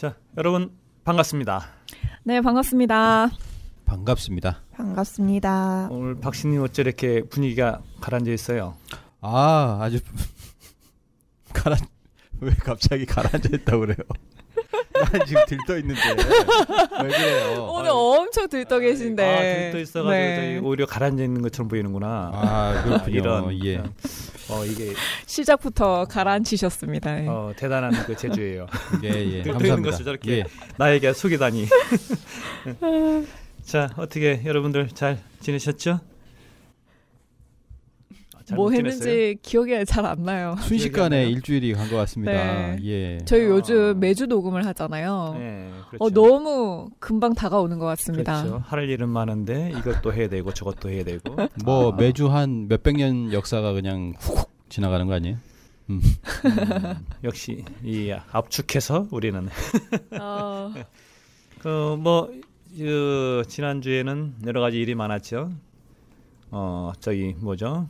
자, 여러분 반갑습니다. 네, 반갑습니다. 반갑습니다. 반갑습니다. 오늘 박신님 어째 이렇게 분위기가 가라앉아 있어요? 아, 아주 가라 왜 갑자기 가라앉아 있다고 그래요? 난 지금 들떠 있는데 왜 그래요? 오늘 아, 엄청 들떠 계신데. 아, 들떠 있어가지고 네. 오히려 가라앉아 있는 것처럼 보이는구나. 아 그렇군요. 이런 예. 어 이게 시작부터 가라앉히셨습니다. 예. 어 대단한 그 재주예요. 예예. 예. 감 예. 있는 것을 저렇게 예. 나에게 속이다니. 자 어떻게 여러분들 잘 지내셨죠? 뭐 했는지 기억이 잘 안 나요. 순식간에 일주일이 간 것 같습니다. 네. 예. 저희 아. 요즘 매주 녹음을 하잖아요. 네, 어, 그렇죠. 어, 너무 금방 다가오는 것 같습니다. 그렇죠. 할 일은 많은데 이것도 해야 되고 저것도 해야 되고. 뭐 아. 매주 한 몇백 년 역사가 그냥 훅훅 지나가는 거 아니에요? 음. 음 역시 이 압축해서 우리는 어. 그뭐 그, 지난주에는 여러 가지 일이 많았죠. 어, 저기 뭐죠?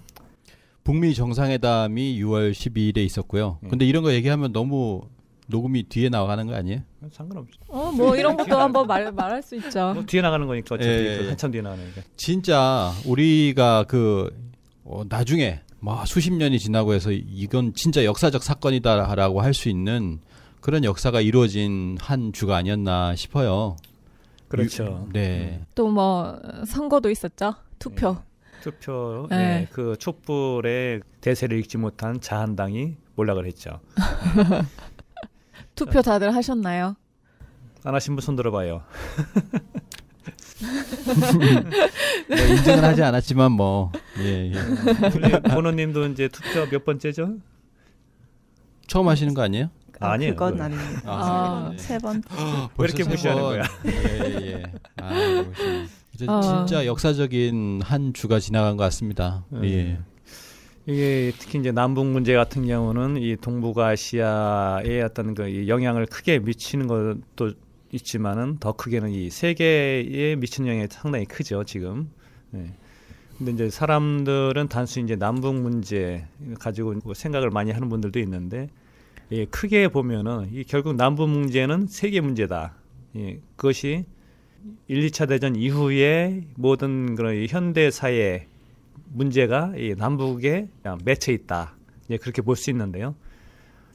북미 정상회담이 6월 12일에 있었고요. 음. 근데 이런 거 얘기하면 너무 녹음이 뒤에 나가는 거 아니에요? 상관없죠. 어, 뭐 이런 것도 한번 말, 말할 수 있죠. 뭐 뒤에 나가는 거니까 어차피 예, 예, 그 예. 한참 뒤에 나가는 거 진짜 우리가 그 어, 나중에 막 뭐 수십 년이 지나고 해서 이건 진짜 역사적 사건이다라고 할 수 있는 그런 역사가 이루어진 한 주가 아니었나 싶어요. 그렇죠. 유, 네. 또 뭐 선거도 있었죠. 투표. 예. 투표 네. 예, 그 촛불의 대세를 읽지 못한 자한당이 몰락을 했죠. 투표 다들 하셨나요? 안 하신 분 손 들어봐요. 뭐 인증은 하지 않았지만 뭐 예, 예. 번호님도 이제 투표 몇 번째죠? 처음 하시는 거 아니에요? 아, 아니에요. 그건 그걸. 네. 아니에요. 아, 아, 네. 세번왜 이렇게 무시하는 거야? 예, 예. 예. 아, 진짜, 어. 진짜 역사적인 한 주가 지나간 것 같습니다. 음. 예. 이게 특히 이제 남북 문제 같은 경우는 이 동북아시아에 어떤 그 영향을 크게 미치는 것도 있지만은 더 크게는 이 세계에 미치는 영향이 상당히 크죠 지금. 예. 근데 이제 사람들은 단순히 이제 남북 문제 가지고 뭐 생각을 많이 하는 분들도 있는데 예, 크게 보면은 이 결국 남북 문제는 세계 문제다. 예, 그것이 일, 이 차 대전 이후에 모든 그런 현대 사의 문제가 이 남북에 맺혀 있다. 예, 그렇게 볼 수 있는데요.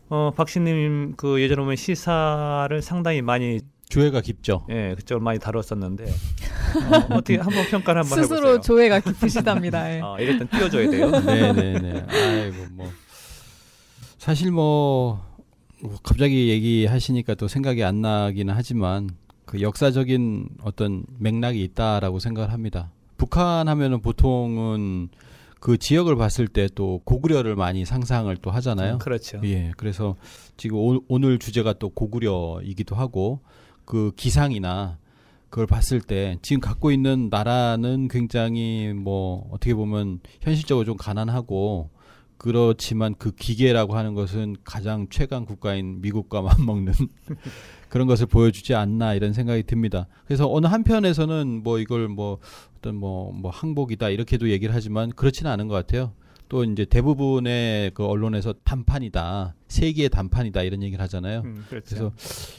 어, 박신님 그 예전에 보면 시사를 상당히 많이 조회가 깊죠. 예, 그쪽을 많이 다뤘었는데 어, 떻게 한번 평가를 한번 스스로 해보세요. 조회가 깊으시답니다. 예. 어, 이랬던 띄워줘야 돼요. 네, 네, 네. 아이고 뭐 사실 뭐, 뭐 갑자기 얘기하시니까 또 생각이 안 나기는 하지만 그 역사적인 어떤 맥락이 있다라고 생각을 합니다. 북한 하면은 보통은 그 지역을 봤을 때 또 고구려를 많이 상상을 또 하잖아요. 음, 그렇죠. 예. 그래서 지금 오, 오늘 주제가 또 고구려이기도 하고 그 기상이나 그걸 봤을 때 지금 갖고 있는 나라는 굉장히 뭐 어떻게 보면 현실적으로 좀 가난하고 그렇지만 그 기계라고 하는 것은 가장 최강 국가인 미국과 맞먹는 그런 것을 보여주지 않나 이런 생각이 듭니다. 그래서 어느 한편에서는 뭐 이걸 뭐 어떤 뭐, 뭐 항복이다 이렇게도 얘기를 하지만 그렇지는 않은 것 같아요. 또 이제 대부분의 그 언론에서 단판이다 세계의 단판이다 이런 얘기를 하잖아요 음, 그렇죠. 그래서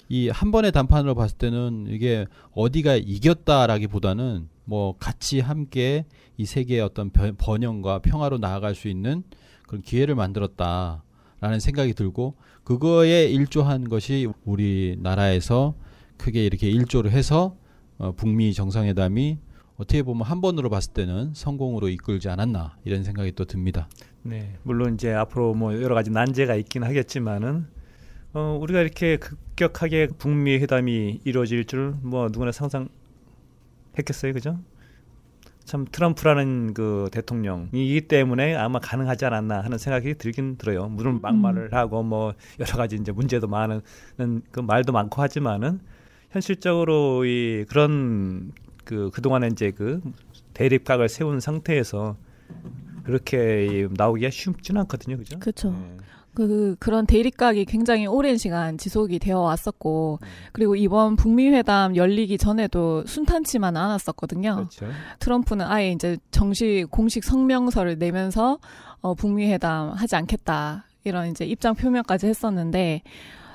이 한 번의 단판으로 봤을 때는 이게 어디가 이겼다라기보다는 뭐 같이 함께 이 세계의 어떤 번영과 평화로 나아갈 수 있는 그런 기회를 만들었다 라는 생각이 들고 그거에 일조한 것이 우리나라에서 크게 이렇게 일조를 해서 어, 북미 정상회담이 어떻게 보면 한 번으로 봤을 때는 성공으로 이끌지 않았나 이런 생각이 또 듭니다. 네, 물론 이제 앞으로 뭐 여러 가지 난제가 있긴 하겠지만은 어, 우리가 이렇게 급격하게 북미 회담이 이루어질 줄 뭐 누구나 상상했겠어요, 그죠? 참 트럼프라는 그 대통령이기 때문에 아마 가능하지 않았나 하는 생각이 들긴 들어요. 물론 음. 막말을 하고 뭐 여러 가지 이제 문제도 많은 그 말도 많고 하지만은 현실적으로 이 그런 그 그동안에 이제 그 대립각을 세운 상태에서 그렇게 나오기가 쉽지는 않거든요, 그죠? 그렇죠. 네. 그 그런 대립각이 굉장히 오랜 시간 지속이 되어 왔었고 음. 그리고 이번 북미 회담 열리기 전에도 순탄치만 않았었거든요. 그렇죠. 트럼프는 아예 이제 정식 공식 성명서를 내면서 어 북미 회담 하지 않겠다. 이런 이제 입장 표명까지 했었는데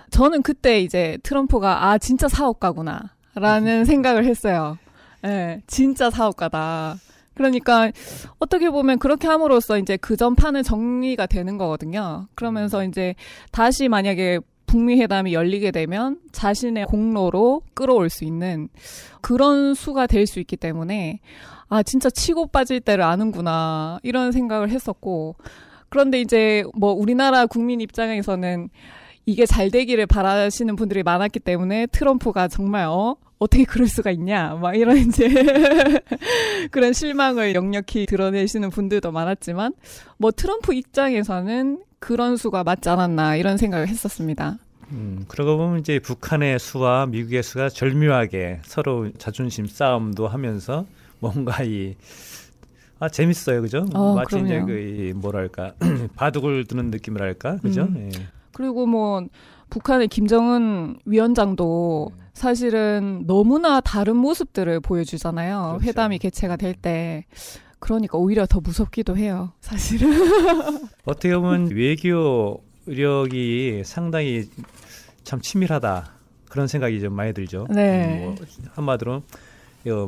저는 그때 이제 트럼프가 아 진짜 사업가구나 라는 생각을 했어요. 예, 네, 진짜 사업가다. 그러니까 어떻게 보면 그렇게 함으로써 이제 그 전 판은 정리가 되는 거거든요. 그러면서 음. 이제 다시 만약에 북미 회담이 열리게 되면 자신의 공로로 끌어올 수 있는 그런 수가 될 수 있기 때문에 아 진짜 치고 빠질 때를 아는구나 이런 생각을 했었고 그런데 이제 뭐 우리나라 국민 입장에서는 이게 잘 되기를 바라시는 분들이 많았기 때문에 트럼프가 정말 어 어떻게 그럴 수가 있냐 막 이런 이제 그런 실망을 역력히 드러내시는 분들도 많았지만 뭐 트럼프 입장에서는 그런 수가 맞지 않았나 이런 생각을 했었습니다. 음, 그러고 보면 이제 북한의 수와 미국의 수가 절묘하게 서로 자존심 싸움도 하면서 뭔가 이 아, 재밌어요, 그죠? 어, 마치 그럼요. 이제 그, 뭐랄까, 바둑을 두는 느낌이랄까, 그죠? 음. 예. 그리고 뭐, 북한의 김정은 위원장도 네. 사실은 너무나 다른 모습들을 보여주잖아요. 그렇죠. 회담이 개최가 될 때. 그러니까 오히려 더 무섭기도 해요, 사실은. 어떻게 보면 외교 의력이 상당히 참 치밀하다. 그런 생각이 좀 많이 들죠. 네. 음, 뭐 한마디로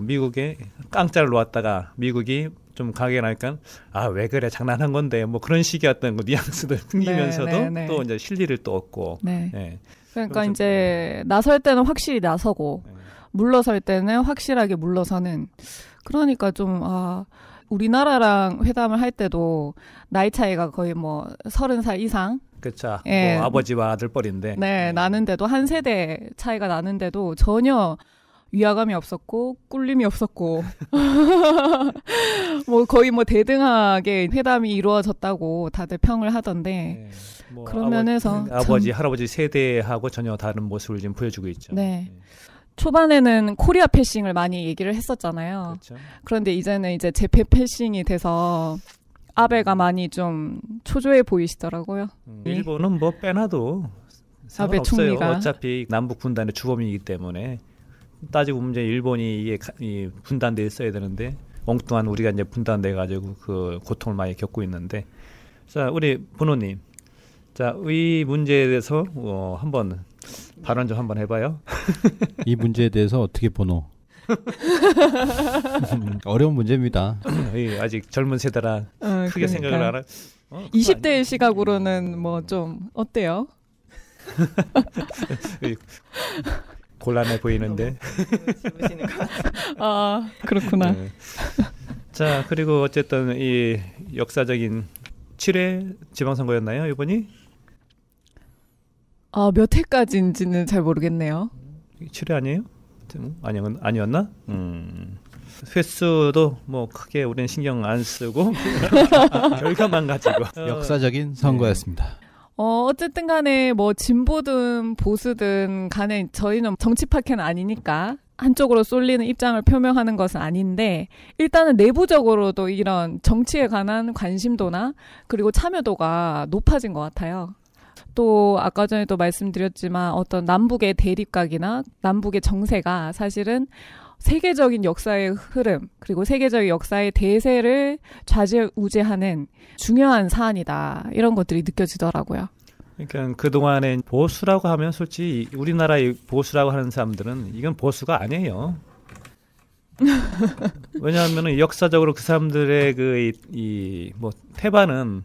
미국에 깡짤를 놓았다가 미국이 좀 강하게 나니까 아 왜 그래 장난한 건데 뭐 그런 식의 어떤 그 뉘앙스도 풍기면서도 네, 네, 네. 또 이제 실리를 또 얻고 네. 예. 그러니까 그렇죠. 이제 네. 나설 때는 확실히 나서고 네. 물러설 때는 확실하게 물러서는 그러니까 좀 아. 우리나라랑 회담을 할 때도 나이 차이가 거의 뭐 서른 살 이상. 그쵸. 예. 뭐 아버지와 아들뻘인데. 네, 네, 나는데도 한 세대 차이가 나는데도 전혀 위화감이 없었고 꿀림이 없었고 뭐 거의 뭐 대등하게 회담이 이루어졌다고 다들 평을 하던데 네, 뭐 그런 아버, 면에서 아버지 전, 할아버지 세대하고 전혀 다른 모습을 지금 보여주고 있죠. 네. 네. 초반에는 코리아 패싱을 많이 얘기를 했었잖아요. 그렇죠. 그런데 이제는 이제 재패 패싱이 돼서 아베가 음. 많이 좀 초조해 보이시더라고요. 음, 네. 일본은 뭐 빼놔도 상관없어요. 어차피 남북 분단의 주범이기 때문에 따지고 보면 일본이 이게 분단돼 있어야 되는데 엉뚱한 우리가 이제 분단돼 가지고 그 고통을 많이 겪고 있는데 자 우리 분호님 자 이 문제에 대해서 어, 한번 발언 좀 한번 해봐요. 이 문제에 대해서 어떻게 보노? 어려운 문제입니다. 아직 젊은 세대라 어, 크게 그러니까. 생각을 안 하. 어, 20대의 시각으로는 뭐 좀 어때요? 곤란해 보이는데. 아 그렇구나. 네. 자 그리고 어쨌든 이 역사적인 7회 지방선거였나요 이번이? 아몇 회까지인지는 잘 모르겠네요. 7회 아니에요? 아니었, 아니었나? 음. 횟수도 뭐 크게 우리는 신경 안 쓰고 결과만 가지고 역사적인 선거였습니다. 네. 어, 어쨌든 간에 뭐 진보든 보수든 간에 저희는 뭐 정치파켓는 아니니까 한쪽으로 쏠리는 입장을 표명하는 것은 아닌데 일단은 내부적으로도 이런 정치에 관한 관심도나 그리고 참여도가 높아진 것 같아요. 또 아까 전에도 말씀드렸지만 어떤 남북의 대립각이나 남북의 정세가 사실은 세계적인 역사의 흐름 그리고 세계적인 역사의 대세를 좌지우지하는 중요한 사안이다 이런 것들이 느껴지더라고요. 그러니까 그동안에 보수라고 하면 솔직히 우리나라의 보수라고 하는 사람들은 이건 보수가 아니에요. 왜냐하면 역사적으로 그 사람들의 그 이 뭐 태반은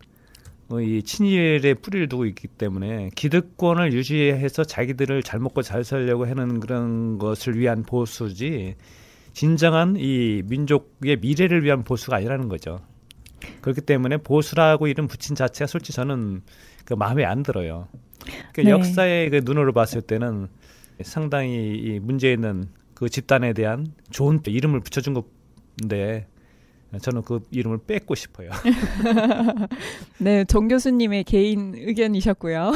어, 이 친일의 뿌리를 두고 있기 때문에 기득권을 유지해서 자기들을 잘 먹고 잘 살려고 하는 그런 것을 위한 보수지 진정한 이 민족의 미래를 위한 보수가 아니라는 거죠. 그렇기 때문에 보수라고 이름 붙인 자체가 솔직히 저는 그 마음에 안 들어요. 그 네. 역사의 그 눈으로 봤을 때는 상당히 이 문제 있는 그 집단에 대한 좋은 이름을 붙여준 건데 네, 저는 그 이름을 뺏고 싶어요. 네, 정 교수님의 개인 의견이셨고요.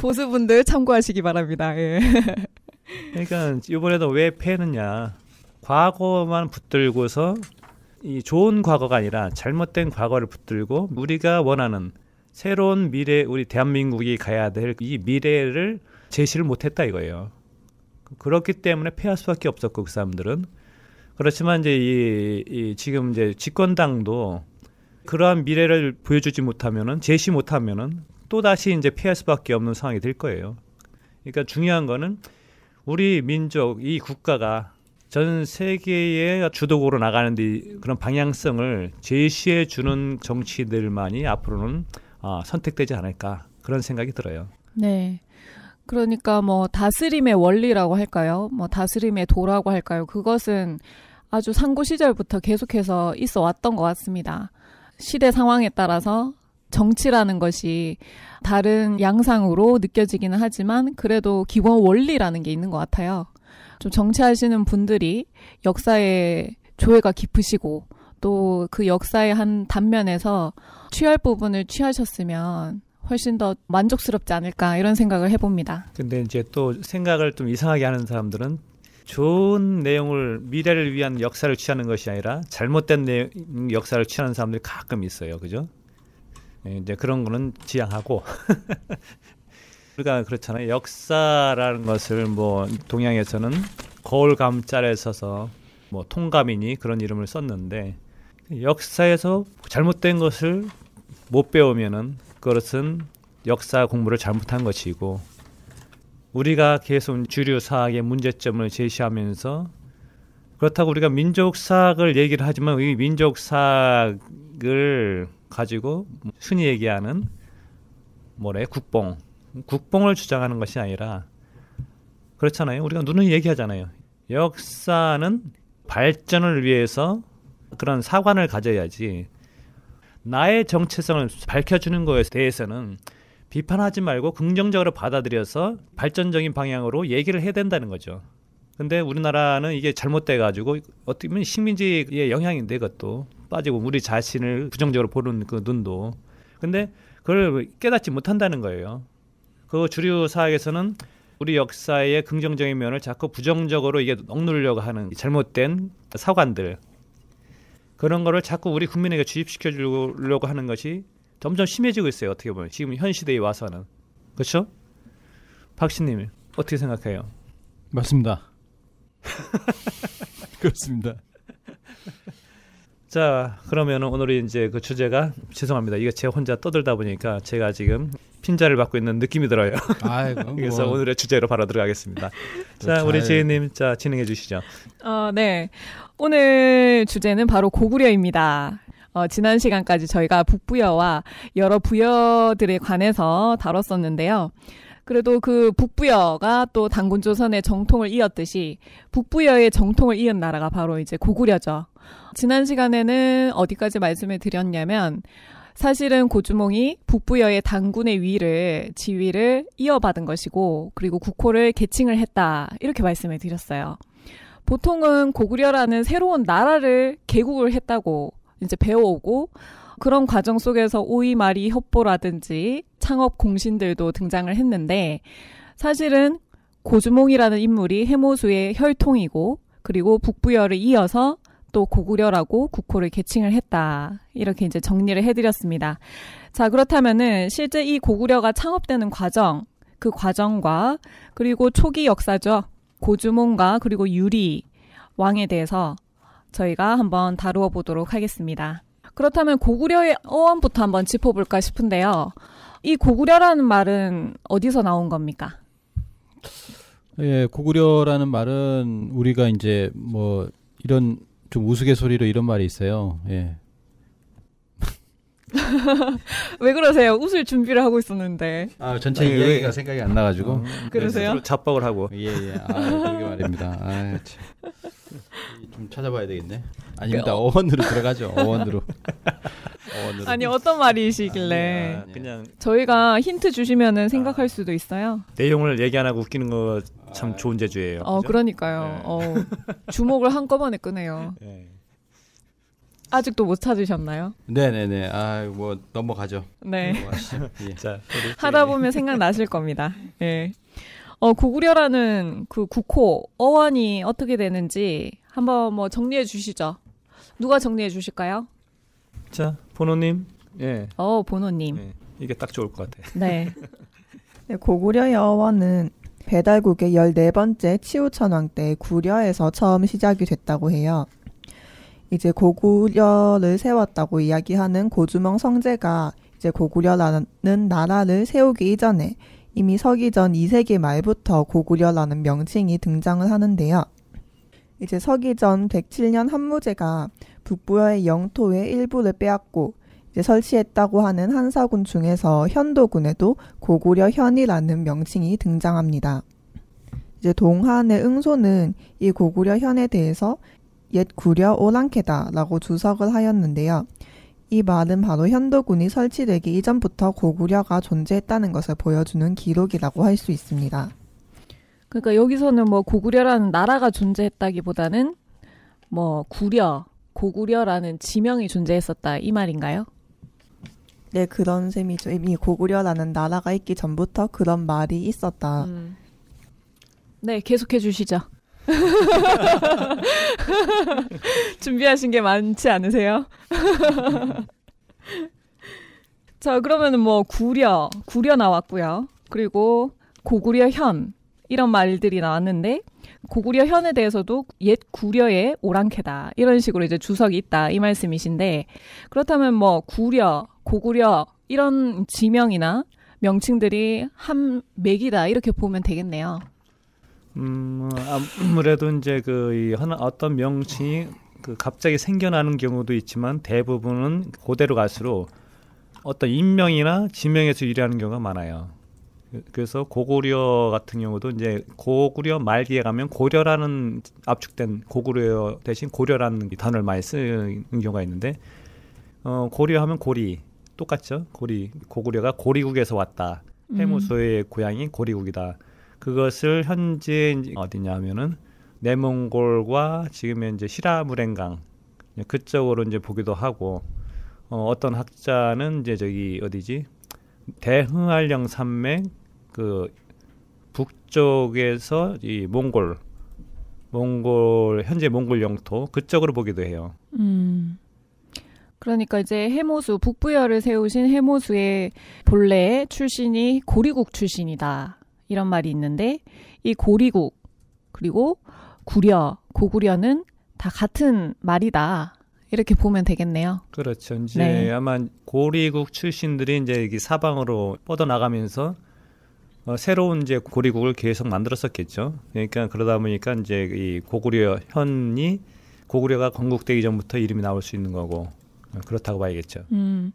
보수분들 참고하시기 바랍니다. 예. 그러니까 이번에도 왜 패느냐? 과거만 붙들고서 이 좋은 과거가 아니라 잘못된 과거를 붙들고 우리가 원하는 새로운 미래 우리 대한민국이 가야 될 이 미래를 제시를 못했다 이거예요. 그렇기 때문에 패할 수밖에 없었고 그 사람들은 그렇지만 이제 이, 이 지금 이제 집권당도 그러한 미래를 보여주지 못하면은 제시 못하면은 또 다시 이제 피할 수밖에 없는 상황이 될 거예요. 그러니까 중요한 거는 우리 민족 이 국가가 전 세계의 주도국으로 나가는 데 그런 방향성을 제시해 주는 정치들만이 앞으로는 어, 선택되지 않을까 그런 생각이 들어요. 네. 그러니까 뭐 다스림의 원리라고 할까요? 뭐 다스림의 도라고 할까요? 그것은 아주 상고 시절부터 계속해서 있어 왔던 것 같습니다. 시대 상황에 따라서 정치라는 것이 다른 양상으로 느껴지기는 하지만 그래도 기본 원리라는 게 있는 것 같아요. 좀 정치하시는 분들이 역사에 조예가 깊으시고 또 그 역사의 한 단면에서 취할 부분을 취하셨으면 훨씬 더 만족스럽지 않을까 이런 생각을 해봅니다. 근데 이제 또 생각을 좀 이상하게 하는 사람들은 좋은 내용을 미래를 위한 역사를 취하는 것이 아니라 잘못된 내, 용 역사를 취하는 사람들이 가끔 있어요. 그죠? 예, 이제 그런 거는 지양하고 우리가 그렇잖아요. 역사라는 것을 뭐 동양에서는 거울 감자를 서서뭐 통감이니 그런 이름을 썼는데 역사에서 잘못된 것을 못 배우면은 그것은 역사 공부를 잘못한 것이고 우리가 계속 주류 사학의 문제점을 제시하면서 그렇다고 우리가 민족 사학을 얘기를 하지만 이 민족 사학을 가지고 순위 얘기하는 뭐래 국뽕 국뽕을 주장하는 것이 아니라 그렇잖아요. 우리가 눈을 얘기하잖아요. 역사는 발전을 위해서 그런 사관을 가져야지 나의 정체성을 밝혀주는 것에 대해서는 비판하지 말고 긍정적으로 받아들여서 발전적인 방향으로 얘기를 해야 된다는 거죠. 근데 우리나라는 이게 잘못돼 가지고 어떻게 보면 식민지의 영향인데 그것도 빠지고 우리 자신을 부정적으로 보는 그 눈도 근데 그걸 깨닫지 못한다는 거예요. 그 주류 사회에서는 우리 역사의 긍정적인 면을 자꾸 부정적으로 이게 억누르려고 하는 잘못된 사관들 그런 거를 자꾸 우리 국민에게 주입시켜 주려고 하는 것이 점점 심해지고 있어요. 어떻게 보면 지금 현 시대에 와서는 그렇죠? 박신님 어떻게 생각해요? 맞습니다. 그렇습니다. 자, 그러면 오늘의 이제 그 주제가 죄송합니다. 이거 제가 혼자 떠들다 보니까 제가 지금 핀자를 받고 있는 느낌이 들어요. 아이고, 뭐. 그래서 뭐. 오늘의 주제로 바로 들어가겠습니다. 자, 우리 제이님자 진행해 주시죠. 어, 네. 오늘 주제는 바로 고구려입니다. 어, 지난 시간까지 저희가 북부여와 여러 부여들에 관해서 다뤘었는데요. 그래도 그 북부여가 또 단군 조선의 정통을 이었듯이 북부여의 정통을 이은 나라가 바로 이제 고구려죠. 지난 시간에는 어디까지 말씀을 드렸냐면 사실은 고주몽이 북부여의 단군의 위를 지위를 이어받은 것이고 그리고 국호를 계칭을 했다 이렇게 말씀을 드렸어요. 보통은 고구려라는 새로운 나라를 개국을 했다고 이제 배워오고 그런 과정 속에서 오이마리 협보라든지 창업 공신들도 등장을 했는데 사실은 고주몽이라는 인물이 해모수의 혈통이고 그리고 북부열을 이어서 또 고구려라고 국호를 개칭을 했다. 이렇게 이제 정리를 해드렸습니다. 자, 그렇다면은 실제 이 고구려가 창업되는 과정, 그 과정과 그리고 초기 역사죠. 고주몽과 그리고 유리 왕에 대해서 저희가 한번 다루어 보도록 하겠습니다. 그렇다면 고구려의 어원부터 한번 짚어볼까 싶은데요. 이 고구려라는 말은 어디서 나온 겁니까? 예, 고구려라는 말은 우리가 이제 뭐 이런 좀 우스갯소리로 이런 말이 있어요. 예. 왜 그러세요? 웃을 준비를 하고 있었는데. 아 전체 아, 예. 이야기가 왜... 생각이 안 나가지고. 어, 그러세요? 네, 잡박을 하고. 예예. 예. 예. 아그게 말입니다. 아, 좀 찾아봐야 되겠네. 아닙니다. 어... 원으로 들어가죠. 어원으로. 어원으로. 아니 어떤 말이시길래? 아, 아, 그냥 저희가 힌트 주시면은 생각할 아. 수도 있어요. 내용을 얘기 안 하고 웃기는 거참 아. 좋은 재주예요. 어 그러니까요. 네. 어, 주목을 한꺼번에 끄네요. 네. 아직도 못 찾으셨나요? 네네네. 아, 뭐, 넘어가죠. 네. 예. 자, 하다 보면 생각나실 겁니다. 예. 어, 고구려라는 그 국호, 어원이 어떻게 되는지 한번 뭐 정리해 주시죠. 누가 정리해 주실까요? 자, 보노님. 예. 어, 보노님. 예. 네, 이게 딱 좋을 것 같아. 네. 고구려 네, 여원은 배달국의 열네번째 치우천왕 때 구려에서 처음 시작이 됐다고 해요. 이제 고구려를 세웠다고 이야기하는 고주명 성제가 이제 고구려라는 나라를 세우기 이전에 이미 서기 전 2세기 말부터 고구려라는 명칭이 등장을 하는데요. 이제 서기 전 107년 한무제가 북부의 여 영토의 일부를 빼앗고 이제 설치했다고 하는 한사군 중에서 현도군에도 고구려 현이라는 명칭이 등장합니다. 이제 동한의 응소는 이 고구려 현에 대해서 옛 구려 오랑캐다라고 주석을 하였는데요. 이 말은 바로 현도군이 설치되기 이전부터 고구려가 존재했다는 것을 보여주는 기록이라고 할 수 있습니다. 그러니까 여기서는 뭐 고구려라는 나라가 존재했다기보다는 뭐 구려, 고구려라는 지명이 존재했었다 이 말인가요? 네, 그런 셈이죠. 이미 고구려라는 나라가 있기 전부터 그런 말이 있었다. 음. 네, 계속해 주시죠. 준비하신 게 많지 않으세요? 자, 그러면은 뭐 구려, 구려 나왔고요. 그리고 고구려 현 이런 말들이 나왔는데 고구려 현에 대해서도 옛 구려의 오랑캐다 이런 식으로 이제 주석이 있다 이 말씀이신데 그렇다면 뭐 구려, 고구려 이런 지명이나 명칭들이 한 맥이다 이렇게 보면 되겠네요. 음 아무래도 이제 그 하나 어떤 명칭이 그 갑자기 생겨나는 경우도 있지만 대부분은 고대로 갈수록 어떤 인명이나 지명에서 유래하는 경우가 많아요. 그래서 고구려 같은 경우도 이제 고구려 말기에 가면 고려라는 압축된 고구려 대신 고려라는 단어를 많이 쓰는 경우가 있는데 어, 고려하면 고리 똑같죠. 고리 고구려가 고리국에서 왔다. 음. 해무소의 음. 고향이 고리국이다. 그것을 현재 어디냐면은 내몽골과 지금 의현제 시라무랭강 그쪽으로 이제 보기도 하고 어, 어떤 학자는 이제 저기 어디지 대흥알령 산맥 그 북쪽에서 이 몽골 몽골 현재 몽골 영토 그쪽으로 보기도 해요. 음. 그러니까 이제 해모수 북부열을 세우신 해모수의 본래 출신이 고리국 출신이다. 이런 말이 있는데 이 고리국 그리고 구려, 고구려는 다 같은 말이다. 이렇게 보면 되겠네요. 그렇죠. 이제 네. 아마 고리국 출신들이 이제 이게 사방으로 뻗어 나가면서 어, 새로운 이제 고리국을 계속 만들었었겠죠. 그러니까 그러다 보니까 이제 이 고구려 현이 고구려가 건국되기 전부터 이름이 나올 수 있는 거고 어, 그렇다고 봐야겠죠. 음.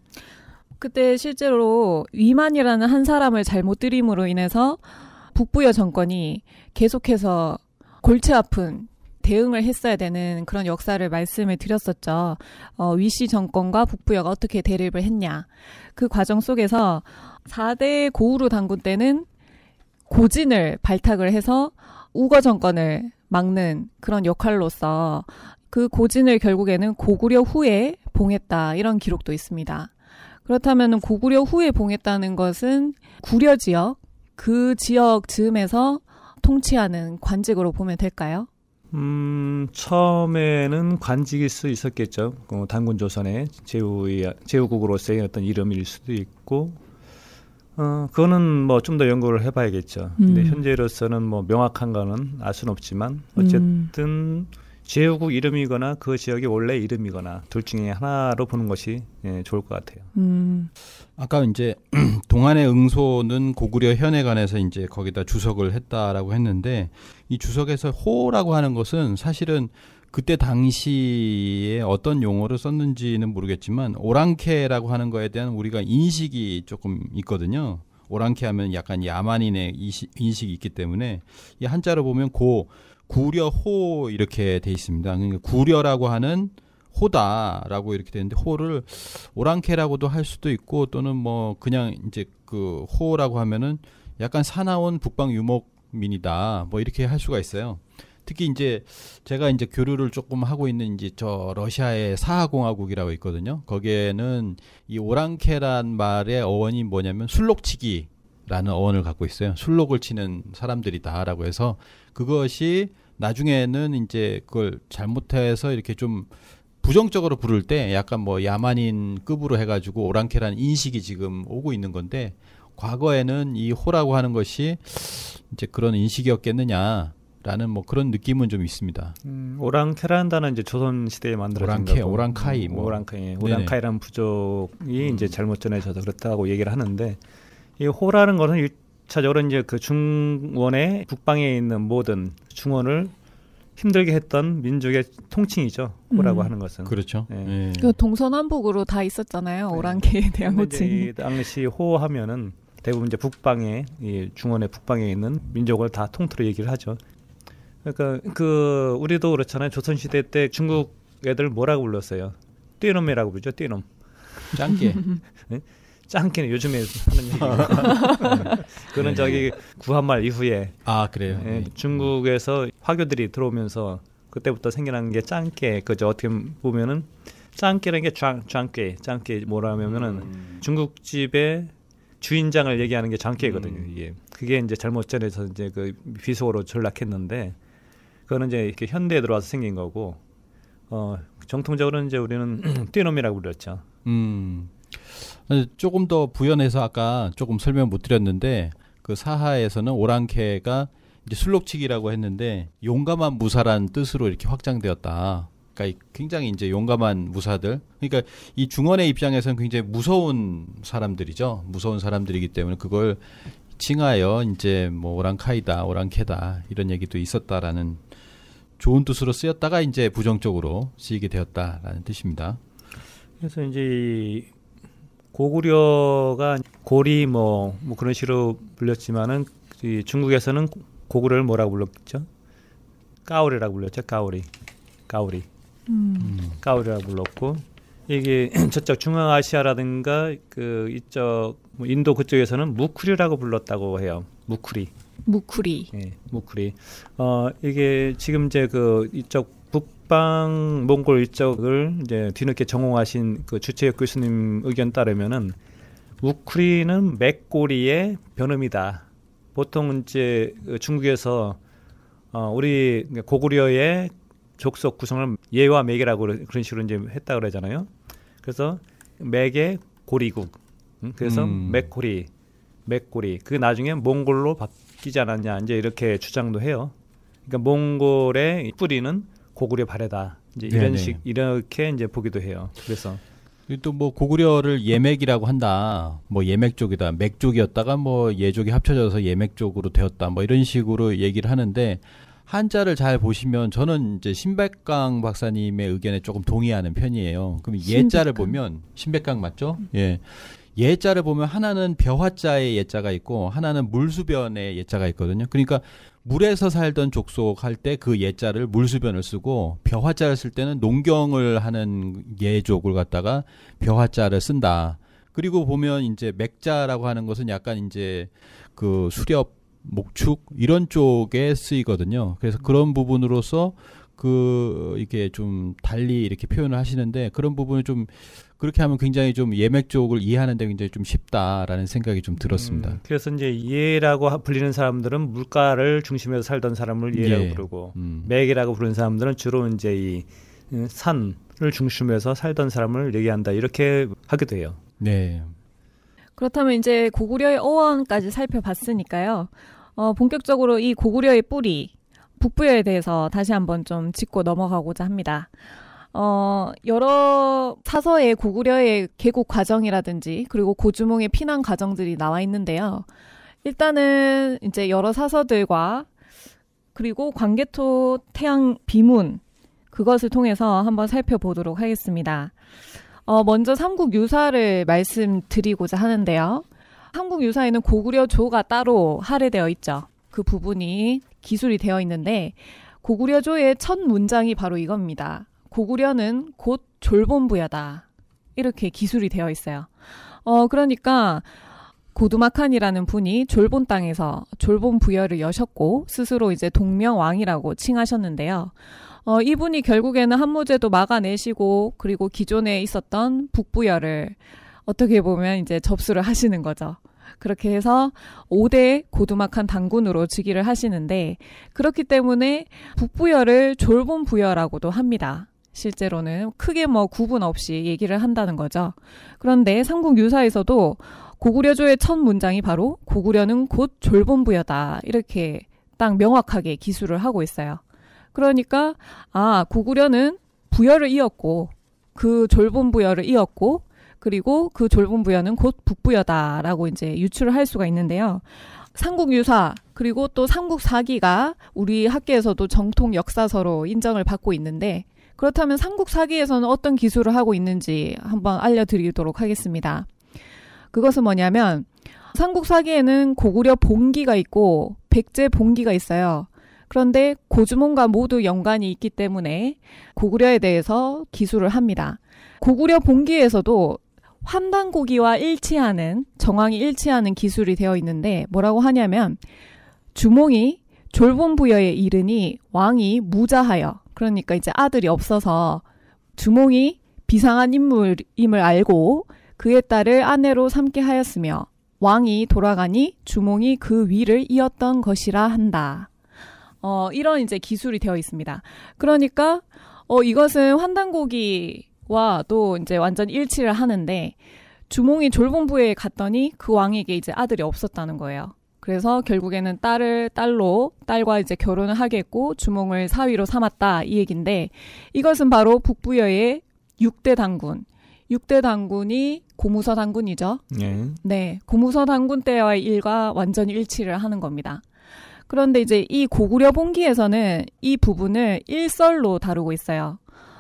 그때 실제로 위만이라는 한 사람을 잘못 들임으로 인해서 북부여 정권이 계속해서 골치 아픈 대응을 했어야 되는 그런 역사를 말씀을 드렸었죠. 어, 위시 정권과 북부여가 어떻게 대립을 했냐. 그 과정 속에서 4대 고우루 당군 때는 고진을 발탁을 해서 우거 정권을 막는 그런 역할로서 그 고진을 결국에는 고구려 후에 봉했다 이런 기록도 있습니다. 그렇다면 고구려 후에 봉했다는 것은 구려 지역 그 지역 즈음에서 통치하는 관직으로 보면 될까요? 음, 처음에는 관직일 수 있었겠죠. 어, 그 단군 조선의 제후의 제후국으로서의 어떤 이름일 수도 있고, 어, 그거는 뭐 좀 더 연구를 해봐야겠죠. 음. 근데 현재로서는 뭐 명확한 거는 알 수는 없지만 음. 어쨌든 음. 제후국 이름이거나 그 지역의 원래 이름이거나 둘 중에 하나로 보는 것이 예, 좋을 것 같아요. 음. 아까 이제 동안의 응소는 고구려 현해관에서 이제 거기다 주석을 했다라고 했는데 이 주석에서 호라고 하는 것은 사실은 그때 당시에 어떤 용어를 썼는지는 모르겠지만 오랑캐라고 하는 거에 대한 우리가 인식이 조금 있거든요. 오랑캐 하면 약간 야만인의 인식이 있기 때문에 이 한자로 보면 고 구려호 이렇게 돼 있습니다. 그러니까 구려라고 하는 호다라고 이렇게 되는데 호를 오랑캐라고도 할 수도 있고 또는 뭐 그냥 이제 그 호라고 하면은 약간 사나운 북방 유목민이다 뭐 이렇게 할 수가 있어요. 특히 이제 제가 이제 교류를 조금 하고 있는 이제 저 러시아의 사하공화국이라고 있거든요. 거기에는 이 오랑캐란 말의 어원이 뭐냐면 술록치기 라는 어원을 갖고 있어요. 술록을 치는 사람들이다라고 해서 그것이 나중에는 이제 그걸 잘못해서 이렇게 좀 부정적으로 부를 때 약간 뭐 야만인 급으로 해가지고 오랑캐라는 인식이 지금 오고 있는 건데 과거에는 이 호라고 하는 것이 이제 그런 인식이었겠느냐. 라는 뭐 그런 느낌은 좀 있습니다. 음, 오랑캐라는 단어 이제 조선 시대에 만들어진 오랑캐, 오랑카이, 뭐. 오랑카이, 오랑카이라는 부족이 네 이제 잘못 전해져서 그렇다고 얘기를 하는데 이 호라는 것은 일차적으로 이제 그 중원의 북방에 있는 모든 중원을 힘들게 했던 민족의 통칭이죠. 호라고 음. 하는 것은. 그렇죠. 예. 예. 그 동서남북으로 다 있었잖아요. 오랑캐에 대한 호칭. 당시 호 하면은 대부분 이제 북방에 이 중원의 북방에 있는 민족을 다 통틀어 얘기를 하죠. 그러니까 그 우리도 그렇잖아요. 조선 시대 때 중국 애들 뭐라고 불렀어요? 띠놈이라고 부르죠. 띠놈. 짱깨. 짱캐는 요즘에 하는 얘기. 그는 네. 저기 구한말 이후에 아 그래요. 예, 중국에서 화교들이 들어오면서 그때부터 생겨난 게 짱캐. 그저 어떻게 보면은 짱깨라는 게 짱, 짱깨, 짱깨 뭐라 하면은 음. 중국집에 주인장을 얘기하는 게 장깨거든요. 음. 이게 그게 이제 잘못 전해서 이제 그 비속어로 전락했는데 그거는 이제 이렇게 현대에 들어와서 생긴 거고 어 정통적으로는 이제 우리는 뛰놈이라고 불렸죠. 음. 조금 더 부연해서 아까 조금 설명 못 드렸는데 그 사하에서는 오랑캐가 이제 술록치기라고 했는데 용감한 무사란 뜻으로 이렇게 확장되었다. 그러니까 굉장히 이제 용감한 무사들. 그러니까 이 중원의 입장에서는 굉장히 무서운 사람들이죠. 무서운 사람들이기 때문에 그걸 칭하여 이제 뭐 오랑카이다, 오랑캐다 이런 얘기도 있었다라는 좋은 뜻으로 쓰였다가 이제 부정적으로 쓰이게 되었다라는 뜻입니다. 그래서 이제 고구려가 고리 뭐, 뭐 그런 식으로 불렸지만은 이 중국에서는 고구려를 뭐라고 불렀죠? 까오리라고 불렀죠 까오리, 까오리, 음. 까오리라고 불렀고 이게 저쪽 중앙아시아라든가 그 이쪽 뭐 인도 그쪽에서는 무쿠리라고 불렀다고 해요. 무쿠리. 무쿠리. 예, 무쿠리. 어 이게 지금 이제 그 이쪽 북방 몽골 일적을 이제 뒤늦게 정홍하신 그 주체혁 교수님 의견 따르면은 우크리는 맥고리의 변음이다. 보통 이제 그 중국에서 어, 우리 고구려의 족속 구성을 예와 맥이라고 그런 식으로 이제 했다 그러잖아요. 그래서 맥의 고리국. 그래서 음. 맥고리, 맥고리. 그 나중에 몽골로 바뀌지 않았냐. 이제 이렇게 주장도 해요. 그러니까 몽골의 뿌리는 고구려 발해다 이제 네, 이런 네. 식 이렇게 이제 보기도 해요. 그래서 또뭐 고구려를 예맥이라고 한다. 뭐 예맥 쪽이다. 맥 쪽이었다가 뭐 예족이 합쳐져서 예맥 쪽으로 되었다. 뭐 이런 식으로 얘기를 하는데 한자를 잘 보시면 저는 이제 신백강 박사님의 의견에 조금 동의하는 편이에요. 그럼 신 예자를 보면 신백강 맞죠? 예. 예자를 보면 하나는 벼화자의 예자가 있고 하나는 물수변의 예자가 있거든요. 그러니까 물에서 살던 족속 할 때 그 예자를 물수변을 쓰고 벼화자를 쓸 때는 농경을 하는 예족을 갖다가 벼화자를 쓴다. 그리고 보면 이제 맥자라고 하는 것은 약간 이제 그 수렵 목축 이런 쪽에 쓰이거든요. 그래서 그런 부분으로서 그 이게 좀 달리 이렇게 표현을 하시는데 그런 부분을 좀 그렇게 하면 굉장히 좀 예맥 쪽을 이해하는데 굉장히 좀 쉽다라는 생각이 좀 들었습니다. 음, 그래서 이제 예라고 불리는 사람들은 물가를 중심에서 살던 사람을 예라고 예. 부르고 음. 맥이라고 부르는 사람들은 주로 이제 이 음, 산을 중심에서 살던 사람을 얘기한다 이렇게 하게 돼요. 네. 그렇다면 이제 고구려의 어원까지 살펴봤으니까요. 어, 본격적으로 이 고구려의 뿌리 북부여에 대해서 다시 한번 좀 짚고 넘어가고자 합니다. 어, 여러 사서의 고구려의 계곡 과정이라든지 그리고 고주몽의 피난 과정들이 나와 있는데요. 일단은 이제 여러 사서들과 그리고 관개토 태양 비문 그것을 통해서 한번 살펴보도록 하겠습니다. 어, 먼저 삼국 유사를 말씀드리고자 하는데요. 한국 유사에는 고구려 조가 따로 할애되어 있죠. 그 부분이 기술이 되어 있는데 고구려 조의 첫 문장이 바로 이겁니다. 고구려는 곧 졸본부여다. 이렇게 기술이 되어 있어요. 어, 그러니까 고두마칸이라는 분이 졸본 땅에서 졸본 부여를 여셨고 스스로 이제 동명왕이라고 칭하셨는데요. 어, 이분이 결국에는 한무제도 막아내시고 그리고 기존에 있었던 북부여를 어떻게 보면 이제 접수를 하시는 거죠. 그렇게 해서 5대 고두막한 당군으로 즉위를 하시는데 그렇기 때문에 북부여를 졸본부여라고도 합니다. 실제로는 크게 뭐 구분 없이 얘기를 한다는 거죠. 그런데 삼국 유사에서도 고구려조의 첫 문장이 바로 고구려는 곧 졸본부여다 이렇게 딱 명확하게 기술을 하고 있어요. 그러니까 아 고구려는 부여를 이었고 그 졸본부여를 이었고 그리고 그 졸본부여는 곧 북부여다라고 이제 유추를 할 수가 있는데요. 삼국유사 그리고 또 삼국사기가 우리 학계에서도 정통 역사서로 인정을 받고 있는데 그렇다면 삼국 사기에서는 어떤 기술을 하고 있는지 한번 알려드리도록 하겠습니다. 그것은 뭐냐면 삼국 사기에는 고구려 봉기가 있고 백제 봉기가 있어요. 그런데 고주몽과 모두 연관이 있기 때문에 고구려에 대해서 기술을 합니다. 고구려 봉기에서도 환단고기와 일치하는 정황이 일치하는 기술이 되어 있는데 뭐라고 하냐면 주몽이 졸본 부여에 이르니 왕이 무자하여 그러니까 이제 아들이 없어서 주몽이 비상한 인물임을 알고 그의 딸을 아내로 삼게 하였으며 왕이 돌아가니 주몽이 그 위를 이었던 것이라 한다. 어, 이런 이제 기술이 되어 있습니다. 그러니까, 어, 이것은 환단고기와 도 이제 완전 일치를 하는데, 주몽이 졸봉부에 갔더니 그 왕에게 이제 아들이 없었다는 거예요. 그래서 결국에는 딸을 딸로 딸과 이제 결혼을 하겠고 주몽을 사위로 삼았다 이 얘긴데 이것은 바로 북부여의 6대 당군 6대 당군이 고무서 당군이죠. 예. 네. 고무서 당군 때와의 일과 완전히 일치를 하는 겁니다. 그런데 이제 이 고구려 봉기에서는 이 부분을 일설로 다루고 있어요.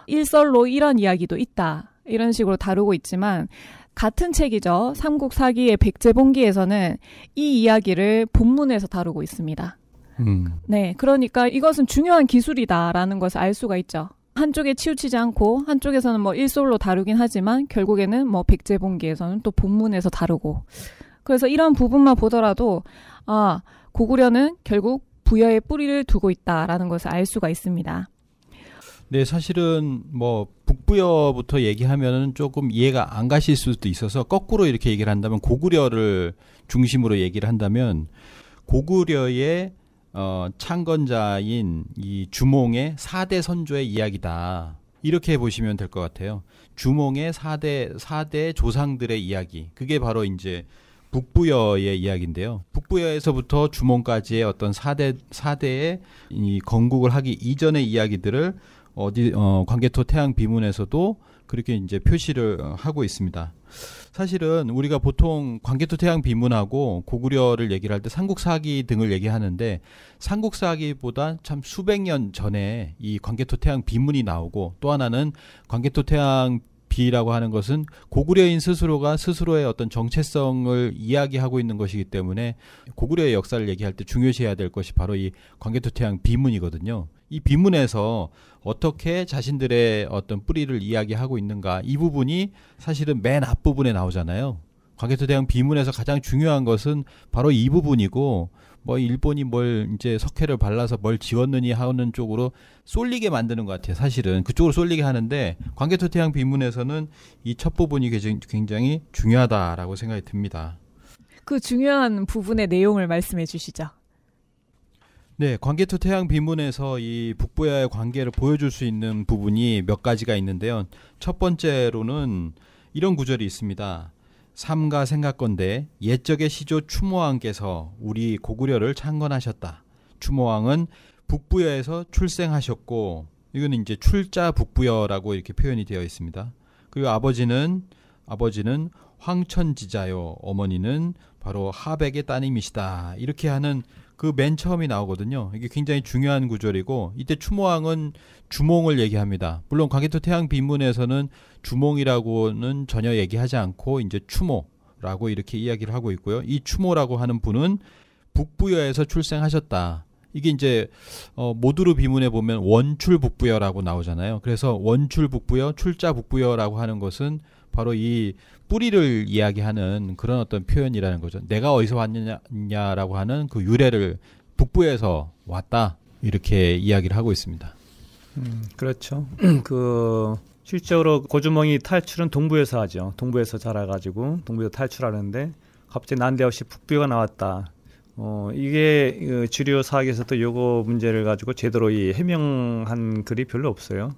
일설로 이런 이야기도 있다. 이런 식으로 다루고 있지만 같은 책이죠. 삼국사기의 백제봉기에서는 이 이야기를 본문에서 다루고 있습니다. 음. 네, 그러니까 이것은 중요한 기술이다라는 것을 알 수가 있죠. 한쪽에 치우치지 않고 한쪽에서는 뭐 일솔로 다루긴 하지만 결국에는 뭐 백제봉기에서는 또 본문에서 다루고 그래서 이런 부분만 보더라도 아 고구려는 결국 부여의 뿌리를 두고 있다라는 것을 알 수가 있습니다. 네, 사실은 뭐 북부여부터 얘기하면 조금 이해가 안 가실 수도 있어서 거꾸로 이렇게 얘기를 한다면 고구려를 중심으로 얘기를 한다면 고구려의 어, 창건자인 이 주몽의 4대 선조의 이야기다. 이렇게 보시면 될 것 같아요. 주몽의 4대사대 조상들의 이야기. 그게 바로 이제 북부여의 이야기인데요. 북부여에서부터 주몽까지의 어떤 4대사대의이 건국을 하기 이전의 이야기들을 어디 어, 관개토 태양 비문에서도 그렇게 이제 표시를 어, 하고 있습니다. 사실은 우리가 보통 관개토 태양 비문하고 고구려를 얘기를 할 때 삼국사기 등을 얘기하는데 삼국사기보다 참 수백 년 전에 이 관개토 태양 비문이 나오고 또 하나는 관개토 태양 비라고 하는 것은 고구려인 스스로가 스스로의 어떤 정체성을 이야기하고 있는 것이기 때문에 고구려의 역사를 얘기할 때 중요시해야 될 것이 바로 이 관개토 태양 비문이거든요. 이 비문에서 어떻게 자신들의 어떤 뿌리를 이야기하고 있는가 이 부분이 사실은 맨 앞부분에 나오잖아요. 관계투 대응 비문에서 가장 중요한 것은 바로 이 부분이고 뭐 일본이 뭘 이제 석회를 발라서 뭘 지웠느니 하는 쪽으로 쏠리게 만드는 것 같아요. 사실은 그쪽으로 쏠리게 하는데 관계투 태양 비문에서는 이 첫 부분이 굉장히 중요하다라고 생각이 듭니다. 그 중요한 부분의 내용을 말씀해 주시죠. 네, 관개토 태양 비문에서 이 북부야의 관계를 보여줄 수 있는 부분이 몇 가지가 있는데요. 첫 번째로는 이런 구절이 있습니다. 삼가 생각건데 옛적의 시조 추모왕께서 우리 고구려를 창건하셨다. 추모왕은 북부여에서 출생하셨고 이거는 이제 출자 북부여라고 이렇게 표현이 되어 있습니다. 그리고 아버지는 아버지는 황천지자요 어머니는 바로 하백의 따님이시다 이렇게 하는 그맨 처음이 나오거든요. 이게 굉장히 중요한 구절이고 이때 추모왕은 주몽을 얘기합니다. 물론 광개토 태양 빈문에서는 주몽이라고는 전혀 얘기하지 않고 이제 추모라고 이렇게 이야기를 하고 있고요. 이 추모라고 하는 분은 북부여에서 출생하셨다. 이게 이제 어, 모두로 비문에 보면 원출 북부여라고 나오잖아요. 그래서 원출 북부여, 출자 북부여라고 하는 것은 바로 이 뿌리를 이야기하는 그런 어떤 표현이라는 거죠. 내가 어디서 왔느냐라고 하는 그 유래를 북부에서 왔다 이렇게 이야기를 하고 있습니다. 음, 그렇죠. 그 실제로 고주몽이 탈출은 동부에서 하죠. 동부에서 자라가지고 동부에서 탈출하는데 갑자기 난데없이 북부가 나왔다. 어, 이게 그 주류 사학에서도 요거 문제를 가지고 제대로 이 해명한 글이 별로 없어요.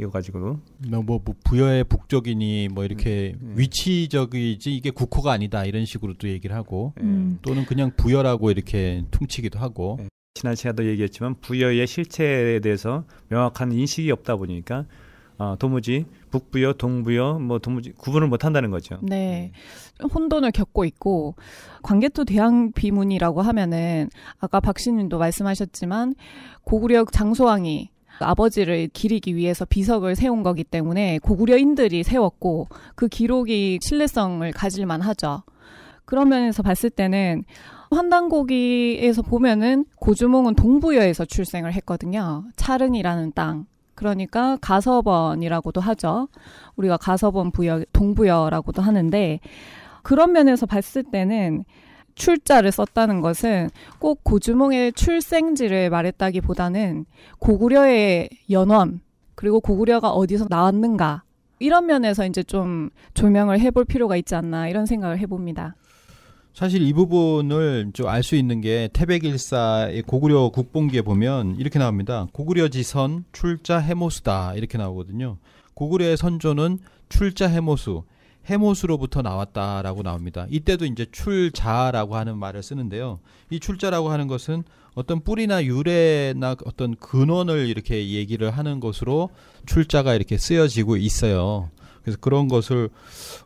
이거가지고 뭐뭐 뭐 부여의 북적이니 뭐 이렇게 음, 음, 위치적이지 이게 국호가 아니다 이런 식으로 도 얘기를 하고 음. 음. 또는 그냥 부여라고 이렇게 퉁치기도 하고 예. 지난 시간도 얘기했지만 부여의 실체에 대해서 명확한 인식이 없다 보니까 아, 도무지 북부여 동부여 뭐 도무지 구분을 못 한다는 거죠. 네. 예. 혼돈을 겪고 있고 광개토 대항 비문이라고 하면은 아까 박신님도 말씀하셨지만 고구려 장소왕이 아버지를 기리기 위해서 비석을 세운 거기 때문에 고구려인들이 세웠고 그 기록이 신뢰성을 가질만 하죠. 그런 면에서 봤을 때는 환단고기에서 보면은 고주몽은 동부여에서 출생을 했거든요. 차른이라는 땅. 그러니까 가서번이라고도 하죠. 우리가 가서번 부여, 동부여라고도 하는데 그런 면에서 봤을 때는 출자를 썼다는 것은 꼭 고주몽의 출생지를 말했다기보다는 고구려의 연원 그리고 고구려가 어디서 나왔는가 이런 면에서 이제 좀 조명을 해볼 필요가 있지 않나 이런 생각을 해봅니다. 사실 이 부분을 좀 알 수 있는 게 태백일사의 고구려 국본기에 보면 이렇게 나옵니다. 고구려지선 출자 해모수다 이렇게 나오거든요. 고구려의 선조는 출자 해모수 해못으로부터 나왔다라고 나옵니다. 이때도 이제 출자라고 하는 말을 쓰는데요. 이 출자라고 하는 것은 어떤 뿌리나 유래나 어떤 근원을 이렇게 얘기를 하는 것으로 출자가 이렇게 쓰여지고 있어요. 그래서 그런 것을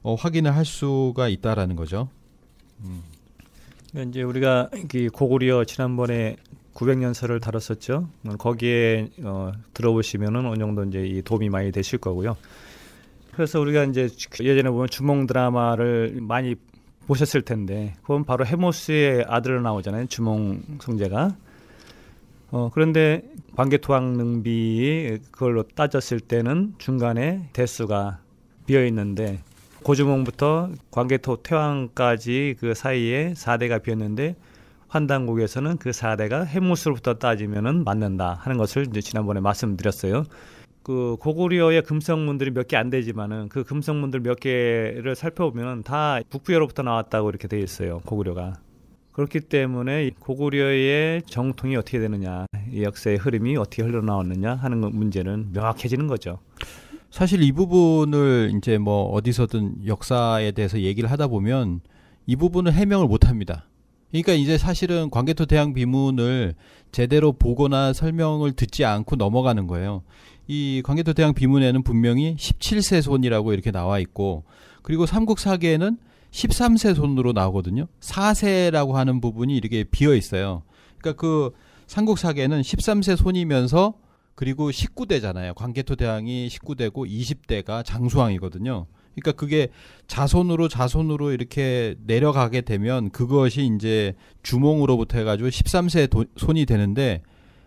어, 확인을 할 수가 있다라는 거죠. 음. 그러니까 이제 우리가 그 고구려 지난번에 900년설을 다뤘었죠. 거기에 어, 들어보시면은 어느 정도 이제 이 도움이 많이 되실 거고요. 그래서 우리가 이제 예전에 보면 주몽 드라마를 많이 보셨을 텐데 그건 바로 해모스의 아들로 나오잖아요. 주몽 성재가. 어, 그런데 관계토왕 능비 그걸로 따졌을 때는 중간에 대수가 비어 있는데 고주몽부터 관계토 태왕까지 그 사이에 사대가 비었는데 환당국에서는그사대가해모수로부터 따지면은 맞는다 하는 것을 이제 지난번에 말씀드렸어요. 그 고구려의 금성문들이 몇 개 안 되지만은 그 금성문들 몇 개를 살펴보면 다 북부여로부터 나왔다고 이렇게 돼 있어요. 고구려가. 그렇기 때문에 고구려의 정통이 어떻게 되느냐, 역사의 흐름이 어떻게 흘러나왔느냐 하는 문제는 명확해지는 거죠. 사실 이 부분을 이제 뭐 어디서든 역사에 대해서 얘기를 하다 보면 이부분을 해명을 못 합니다. 그러니까 이제 사실은 광개토대왕 비문을 제대로 보거나 설명을 듣지 않고 넘어가는 거예요. 이광개토대왕 비문에는 분명히 17세 손이라고 이렇게 나와 있고 그리고 삼국사기에는 13세 손으로 나오거든요. 4세라고 하는 부분이 이렇게 비어 있어요. 그러니까 그 삼국사기에는 13세 손이면서 그리고 19대잖아요. 광개토 대왕이 19대고 20대가 장수왕이거든요. 그러니까 그게 자손으로 자손으로 이렇게 내려가게 되면 그것이 이제 주몽으로부터 해가지고 13세 도, 손이 되는데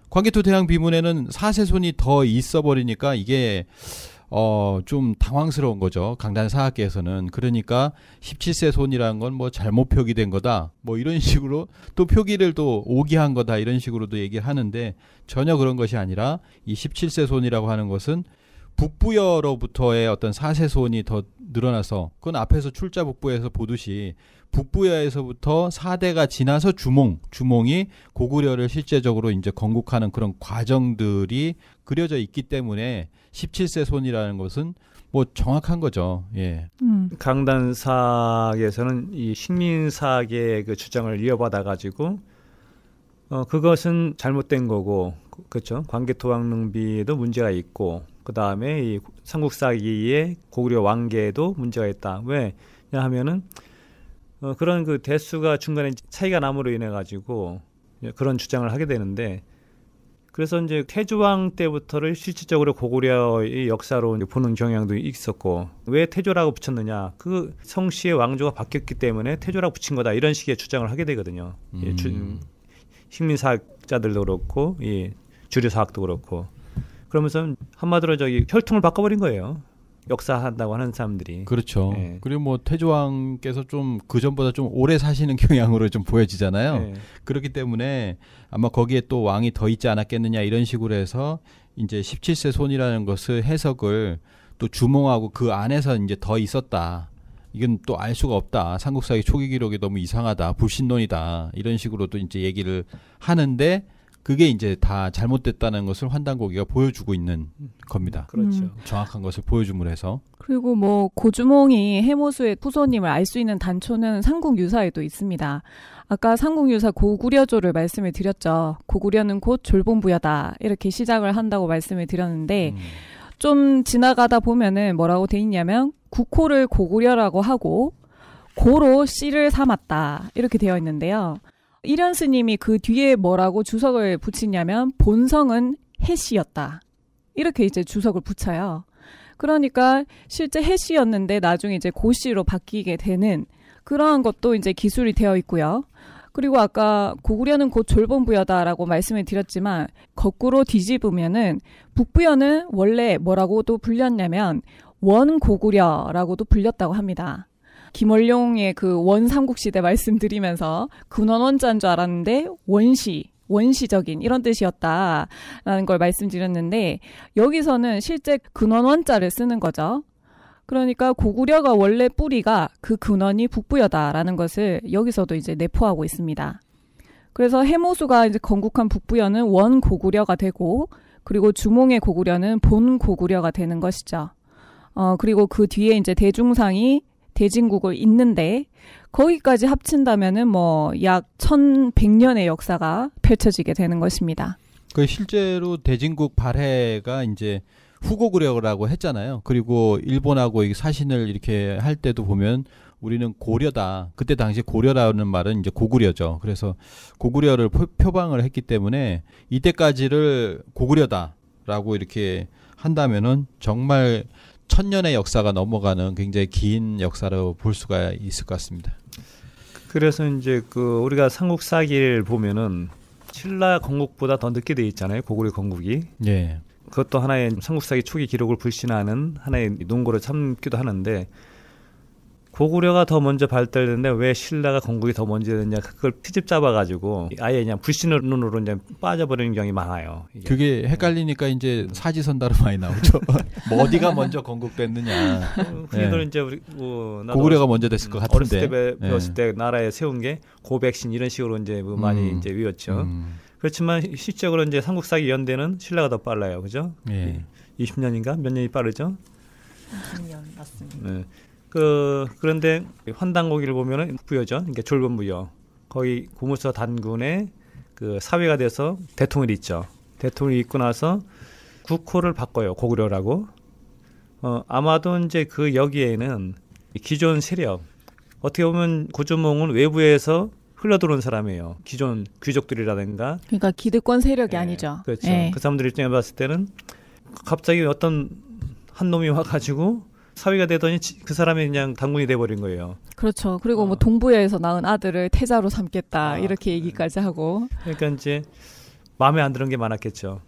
광개토 대왕 비문에는 4세 손이 더 있어 버리니까 이게 어, 좀 당황스러운 거죠. 강단 사학계에서는. 그러니까 17세 손이라는 건 뭐 잘못 표기된 거다. 뭐 이런 식으로 또 표기를 또 오기한 거다. 이런 식으로도 얘기를 하는데 전혀 그런 것이 아니라 이 17세 손이라고 하는 것은 북부여로부터의 어떤 사세손이 더 늘어나서 그건 앞에서 출자 북부에서 보듯이 북부여에서부터 사대가 지나서 주몽, 주몽이 고구려를 실제적으로 이제 건국하는 그런 과정들이 그려져 있기 때문에 17세 손이라는 것은 뭐 정확한 거죠. 예. 음. 강단사학에서는 이식민사계의그 주장을 이어받아 가지고 어, 그것은 잘못된 거고 그렇죠. 관계 토왕릉비에도 문제가 있고 그 다음에 이 삼국사기의 고구려 왕계에도 문제가 있다. 왜냐하면은 어, 그런 그 대수가 중간에 차이가 남으로 인해 가지고 그런 주장을 하게 되는데 그래서 이제 태조왕 때부터를 실질적으로 고구려의 역사로 보는 경향도 있었고 왜 태조라고 붙였느냐 그 성씨의 왕조가 바뀌었기 때문에 태조라고 붙인 거다 이런 식의 주장을 하게 되거든요. 예, 음. 주, 식민 사학자들도 그렇고 이 주류 사학도 그렇고 그러면서 한마디로 저기 혈통을 바꿔버린 거예요. 역사한다고 하는 사람들이 그렇죠. 예. 그리고 뭐 태조왕께서 좀그 전보다 좀 오래 사시는 경향으로 좀 보여지잖아요. 예. 그렇기 때문에 아마 거기에 또 왕이 더 있지 않았겠느냐 이런 식으로 해서 이제 17세 손이라는 것을 해석을 또 주몽하고 그 안에서 이제 더 있었다. 이건 또 알 수가 없다. 삼국사의 초기 기록이 너무 이상하다. 불신론이다. 이런 식으로도 이제 얘기를 하는데 그게 이제 다 잘못됐다는 것을 환단고기가 보여주고 있는 겁니다. 음, 그렇죠. 음. 정확한 것을 보여줌으로 해서. 그리고 뭐 고주몽이 해모수의 후손님을 알 수 있는 단초는 삼국유사에도 있습니다. 아까 삼국유사 고구려조를 말씀을 드렸죠. 고구려는 곧 졸본부여다 이렇게 시작을 한다고 말씀을 드렸는데 음. 좀 지나가다 보면은 뭐라고 돼 있냐면 국호를 고구려라고 하고 고로 씨를 삼았다 이렇게 되어 있는데요. 일현 스님이 그 뒤에 뭐라고 주석을 붙이냐면 본성은 해씨였다 이렇게 이제 주석을 붙여요. 그러니까 실제 해씨였는데 나중에 이제 고씨로 바뀌게 되는 그러한 것도 이제 기술이 되어 있고요. 그리고 아까 고구려는 곧 졸본부여다라고 말씀을 드렸지만 거꾸로 뒤집으면은 북부여는 원래 뭐라고도 불렸냐면 원고구려라고도 불렸다고 합니다. 김월룡의 그 원삼국시대 말씀드리면서 근원원자인 줄 알았는데 원시, 원시적인 이런 뜻이었다라는 걸 말씀드렸는데 여기서는 실제 근원원자를 쓰는 거죠. 그러니까 고구려가 원래 뿌리가 그 근원이 북부여다라는 것을 여기서도 이제 내포하고 있습니다. 그래서 해모수가 이제 건국한 북부여는 원고구려가 되고 그리고 주몽의 고구려는 본고구려가 되는 것이죠. 어, 그리고 그 뒤에 이제 대중상이 대진국을 있는데 거기까지 합친다면은 뭐 약 1100년의 역사가 펼쳐지게 되는 것입니다. 그 실제로 대진국 발해가 이제 후고구려라고 했잖아요. 그리고 일본하고 사신을 이렇게 할 때도 보면 우리는 고려다. 그때 당시 고려라는 말은 이제 고구려죠. 그래서 고구려를 표, 방을 했기 때문에 이때까지를 고구려다라고 이렇게 한다면은 정말 천년의 역사가 넘어가는 굉장히 긴 역사로 볼 수가 있을 것 같습니다. 그래서 이제 그 우리가 삼국사기를 보면은 신라 건국보다 더 늦게 돼 있잖아요. 고구려 건국이. 예. 그것도 하나의 삼국사기 초기 기록을 불신하는 하나의 논거로 참기도 하는데 고구려가 더 먼저 발달했는데 왜 신라가 건국이 더 먼저 됐냐 그걸 피집 잡아가지고 아예 그냥 불신눈으로 이제 빠져버리는 경이 우 많아요. 이게. 그게 헷갈리니까 이제 사지선다로 많이 나오죠. 뭐 어디가 먼저 건국됐느냐. 어, 그래도 네. 이제 우리 뭐 고구려가 먼저 됐을 것 같은데 네. 어렸을 때 배웠을 때 나라에 세운 게 고백신 이런 식으로 이제 뭐 많이 음. 이제 외웠죠. 음. 그렇지만 실적으로 이제 삼국사기 연대는 신라가 더 빨라요, 그죠? 예. 20년인가 몇 년이 빠르죠? 20년 맞습니다. 네. 그 그런데 환단고기를 보면은 부여전, 그러니까 졸건부여 거의 고무서 단군의 그 사회가 돼서 대통령이 있죠. 대통령이 있고 나서 국호를 바꿔요. 고구려라고. 어, 아마도 이제 그 여기에는 기존 세력, 어떻게 보면 고조몽은 외부에서 흘러들어온 사람이에요. 기존 귀족들이라든가. 그러니까 기득권 세력이 네, 아니죠. 그렇죠. 네. 그 사람들 입장에 봤을 때는 갑자기 어떤 한 놈이 와가지고 사위가 되더니 그 사람이 그냥 당군이 돼버린 거예요. 그렇죠. 그리고 뭐 어. 뭐동부야에서 낳은 아들을 태자로 삼겠다 아, 이렇게 네. 얘기까지 하고. 그러니까 이제 마음에 안 드는 게 많았겠죠.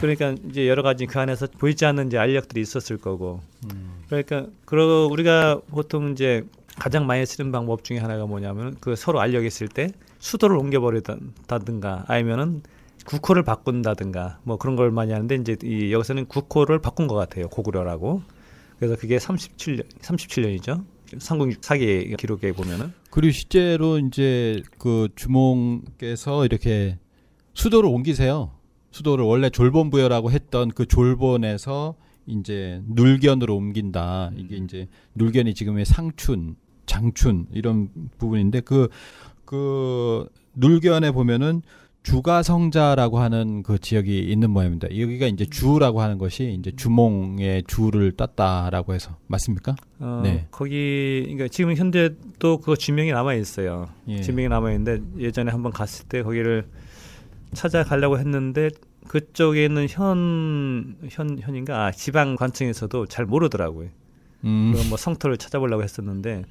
그러니까 이제 여러 가지 그 안에서 보이지 않는 이제 알력들이 있었을 거고. 음. 그러니까 그러 우리가 보통 이제 가장 많이 쓰는 방법 중에 하나가 뭐냐면 그 서로 알력 있을 때 수도를 옮겨버리다든가 아니면은 국호를 바꾼다든가 뭐 그런 걸 많이 하는데 이제 이 여기서는 국호를 바꾼 것 같아요 고구려라고 그래서 그게 37년 37년이죠. 3공6 4기 기록에 보면은 그리고 실제로 이제 그 주몽께서 이렇게 수도를 옮기세요. 수도를 원래 졸본부여라고 했던 그 졸본에서 이제 눌견으로 옮긴다. 이게 음. 이제 눌견이 지금의 상춘, 장춘 이런 부분인데 그그 그 눌견에 보면은 주가성자라고 하는 그 지역이 있는 모양입니다. 여기가 이제 주라고 하는 것이 이제 주몽의 주를 땄다라고 해서 맞습니까? 어, 네. 거기 그러니까 지금 현재 도그 지명이 남아 있어요. 예. 지명이 남아 있는데 예전에 한번 갔을 때 거기를 찾아가려고 했는데 그쪽에 있는 현, 현 현인가 아, 지방 관청에서도 잘 모르더라고요. 음. 뭐 성토를 찾아보려고 했었는데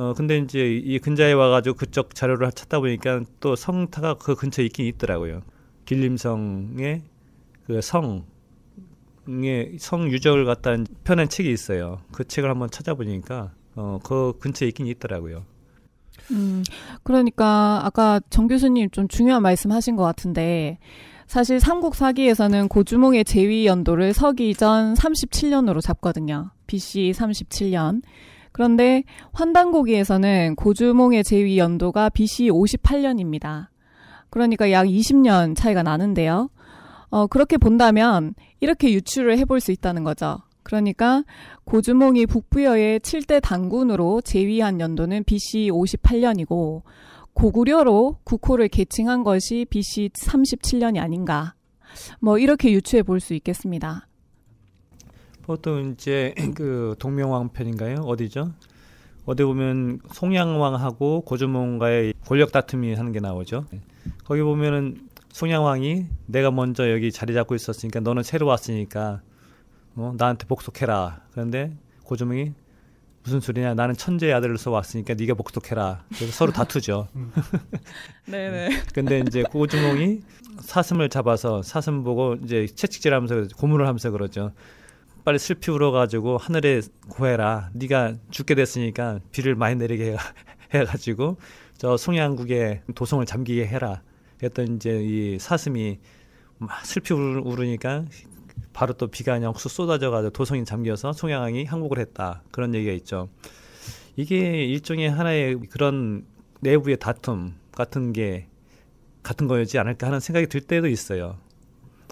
어 근데 이제 이 근자에 와가지고 그쪽 자료를 찾다 보니까 또 성타가 그 근처에 있긴 있더라고요. 길림성의 그 성의 성 유적을 갖다 편한 책이 있어요. 그 책을 한번 찾아보니까 어 그 근처에 있긴 있더라고요. 음 그러니까 아까 정 교수님 좀 중요한 말씀하신 것 같은데 사실 삼국 사기에서는 고주몽의 제위 연도를 서기 전 37년으로 잡거든요. BC 37년. 그런데 환단고기에서는 고주몽의 제위 연도가 BC 58년입니다. 그러니까 약 20년 차이가 나는데요. 어, 그렇게 본다면 이렇게 유추를 해볼 수 있다는 거죠. 그러니까 고주몽이 북부여의 7대 단군으로 제위한 연도는 BC 58년이고 고구려로 국호를 계칭한 것이 BC 37년이 아닌가. 뭐 이렇게 유추해 볼 수 있겠습니다. 보통 뭐 이제 그 동명왕 편인가요? 어디죠? 어디 보면 송양왕하고 고주몽과의 권력 다툼이 하는 게 나오죠. 거기 보면은 송양왕이 내가 먼저 여기 자리 잡고 있었으니까 너는 새로 왔으니까 어, 나한테 복속해라. 그런데 고주몽이 무슨 소리냐? 나는 천재의 아들을써 왔으니까 네가 복속해라. 그래서 서로 다투죠. 음. 음. 네네. 근데 이제 고주몽이 사슴을 잡아서 사슴 보고 이제 채찍질하면서 고문을 하면서 그러죠. 빨리 슬피 울어가지고 하늘에 고해라. 네가 죽게 됐으니까 비를 많이 내리게 해가지고 저 송양국에 도성을 잠기게 해라. 그랬더니 이제 이 사슴이 막 슬피 울, 우르니까 바로 또 비가 그냥 훅 쏟아져가지고 도성이 잠겨서 송양왕이 항복을 했다. 그런 얘기가 있죠. 이게 일종의 하나의 그런 내부의 다툼 같은 게 같은 거였지 않을까 하는 생각이 들 때도 있어요.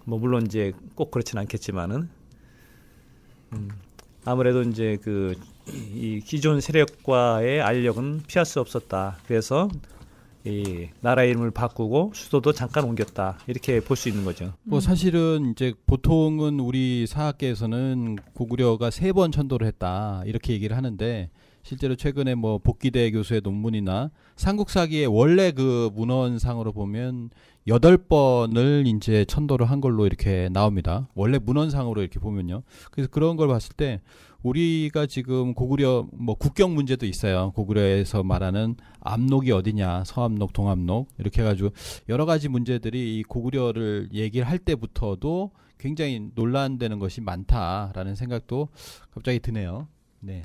뭐 물론 이제 꼭 그렇진 않겠지만은 음. 아무래도 이제 그이 기존 세력과의 알력은 피할 수 없었다. 그래서 이 나라 이름을 바꾸고 수도도 잠깐 옮겼다 이렇게 볼 수 있는 거죠. 뭐 음. 사실은 이제 보통은 우리 사학계에서는 고구려가 세 번 천도를 했다 이렇게 얘기를 하는데 실제로 최근에 뭐 복귀대 교수의 논문이나 삼국사기의 원래 그 문헌상으로 보면 여덟 번을 이제 천도를 한 걸로 이렇게 나옵니다. 원래 문헌상으로 이렇게 보면요. 그래서 그런 걸 봤을 때 우리가 지금 고구려 뭐 국경 문제도 있어요. 고구려에서 말하는 압록이 어디냐, 서압록, 동압록 이렇게 해가지고 여러 가지 문제들이 이 고구려를 얘기를 할 때부터도 굉장히 논란되는 것이 많다라는 생각도 갑자기 드네요. 네.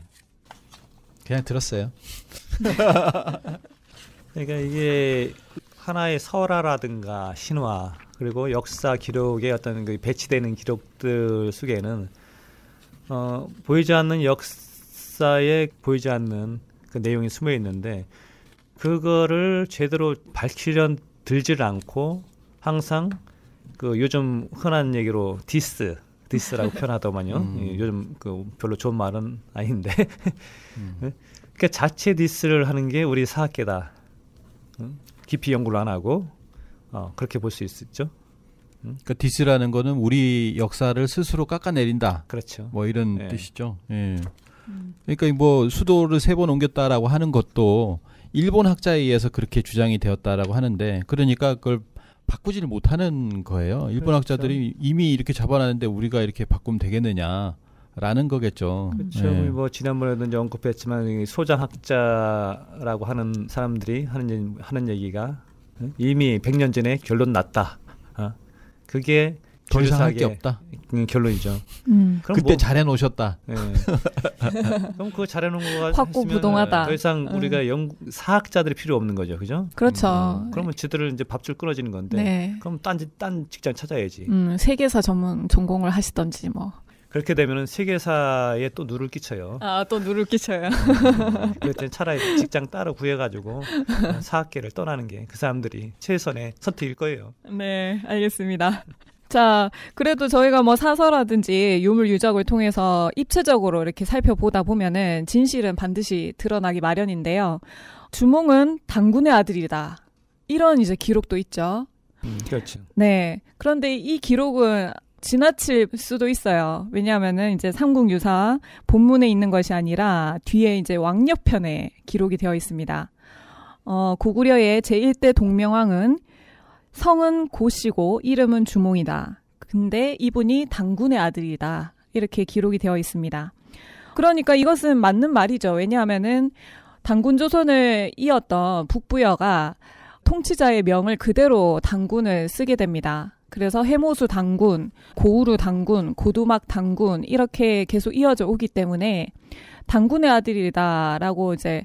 그냥 들었어요. 그러니까 이게 하나의 설화라든가 신화 그리고 역사 기록에 어떤 그 배치되는 기록들 속에는 어, 보이지 않는 역사에 보이지 않는 그 내용이 숨어 있는데 그거를 제대로 밝히려 들질 않고 항상 그 요즘 흔한 얘기로 디스 디스라고 표현하더만요. 음. 예, 요즘 그 별로 좋은 말은 아닌데. 음. 그 자체 디스를 하는 게 우리 사학계다. 응? 깊이 연구를 안 하고 어, 그렇게 볼 수 있었죠. 응? 그 디스라는 거는 우리 역사를 스스로 깎아내린다. 그렇죠. 뭐 이런 예. 뜻이죠. 예. 음. 그러니까 뭐 수도를 세 번 옮겼다라고 하는 것도 일본 학자에 의해서 그렇게 주장이 되었다라고 하는데 그러니까 그걸 바꾸지를 못하는 거예요. 일본 그렇죠. 학자들이 이미 이렇게 잡아놨는데 우리가 이렇게 바꾸면 되겠느냐. 라는 거겠죠. 그렇죠. 네. 뭐 지난번에도 이제 언급했지만 소장 학자라고 하는 사람들이 하는 하는 얘기가 이미 100년 전에 결론 났다. 어? 그게 더 이상 할 게 없다. 결론이죠. 음. 그럼 그때 뭐, 잘해 놓으셨다. 네. 그럼 그거 잘해 놓은 거가 확고부동하다. 더 이상 음. 우리가 영 사학자들이 필요 없는 거죠, 그죠? 그렇죠. 음. 음. 그러면 지들을 이제 밥줄 끊어지는 건데. 네. 그럼 딴지 딴 직장 찾아야지. 음, 세계사 전문 전공을 하시던지 뭐. 그렇게 되면은 세계사에 또 누를 끼쳐요. 아, 또 누를 끼쳐요. 그랬더 차라리 직장 따로 구해가지고 사학계를 떠나는 게 그 사람들이 최선의 선택일 거예요. 네, 알겠습니다. 자, 그래도 저희가 뭐 사서라든지 유물 유적을 통해서 입체적으로 이렇게 살펴보다 보면은 진실은 반드시 드러나기 마련인데요. 주몽은 당군의 아들이다. 이런 이제 기록도 있죠. 음, 그렇죠. 네. 그런데 이 기록은 지나칠 수도 있어요. 왜냐하면은 이제 삼국유사 본문에 있는 것이 아니라 뒤에 이제 왕력편에 기록이 되어 있습니다. 어, 고구려의 제1대 동명왕은 성은 고시고 이름은 주몽이다. 근데 이분이 당군의 아들이다. 이렇게 기록이 되어 있습니다. 그러니까 이것은 맞는 말이죠. 왜냐하면은 당군 조선을 이었던 북부여가 통치자의 명을 그대로 당군을 쓰게 됩니다. 그래서 해모수 당군, 고우루 당군, 고두막 당군 이렇게 계속 이어져 오기 때문에 당군의 아들이다라고 이제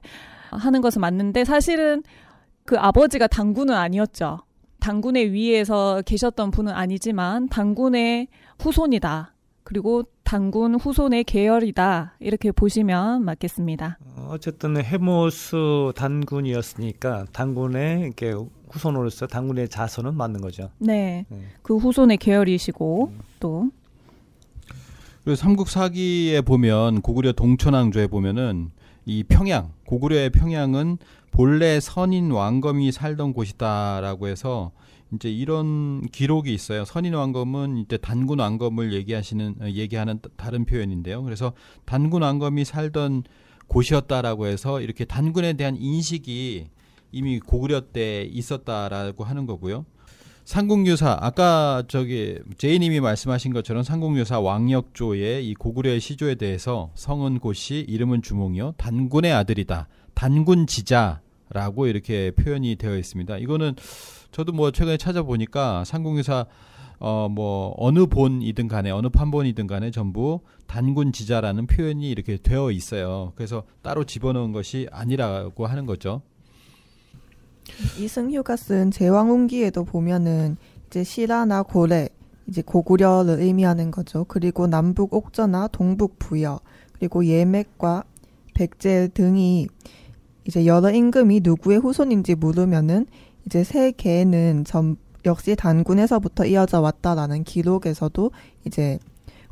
하는 것은 맞는데 사실은 그 아버지가 당군은 아니었죠. 당군의 위에서 계셨던 분은 아니지만 당군의 후손이다. 그리고 당군 후손의 계열이다. 이렇게 보시면 맞겠습니다. 어쨌든 해모스 단군이었으니까 당군의 이렇게 후손으로서 당군의 자손은 맞는 거죠. 네. 네. 그 후손의 계열이시고 음. 또 그리고 삼국사기에 보면 고구려 동천왕조에 보면은 이 평양 고구려의 평양은 본래 선인 왕검이 살던 곳이다라고 해서 이제 이런 기록이 있어요. 선인 왕검은 이제 단군 왕검을 얘기하시는 얘기하는 다른 표현인데요. 그래서 단군 왕검이 살던 곳이었다라고 해서 이렇게 단군에 대한 인식이 이미 고구려 때 있었다라고 하는 거고요. 상궁유사 아까 저기 제이님이 말씀하신 것처럼 상궁유사 왕역조의 이 고구려의 시조에 대해서 성은 고씨 이름은 주몽이요 단군의 아들이다 단군지자라고 이렇게 표현이 되어 있습니다. 이거는 저도 뭐 최근에 찾아보니까 상궁유사어 뭐 어느 본이든 간에 어느 판본이든 간에 전부 단군지자라는 표현이 이렇게 되어 있어요. 그래서 따로 집어넣은 것이 아니라고 하는 거죠. 이승휴가 쓴 제왕운기에도 보면은 이제 시라나 고래 이제 고구려를 의미하는 거죠. 그리고 남북 옥저나 동북 부여 그리고 예맥과 백제 등이 이제 여러 임금이 누구의 후손인지 물으면은 이제 세 개는 전 역시 단군에서부터 이어져 왔다라는 기록에서도 이제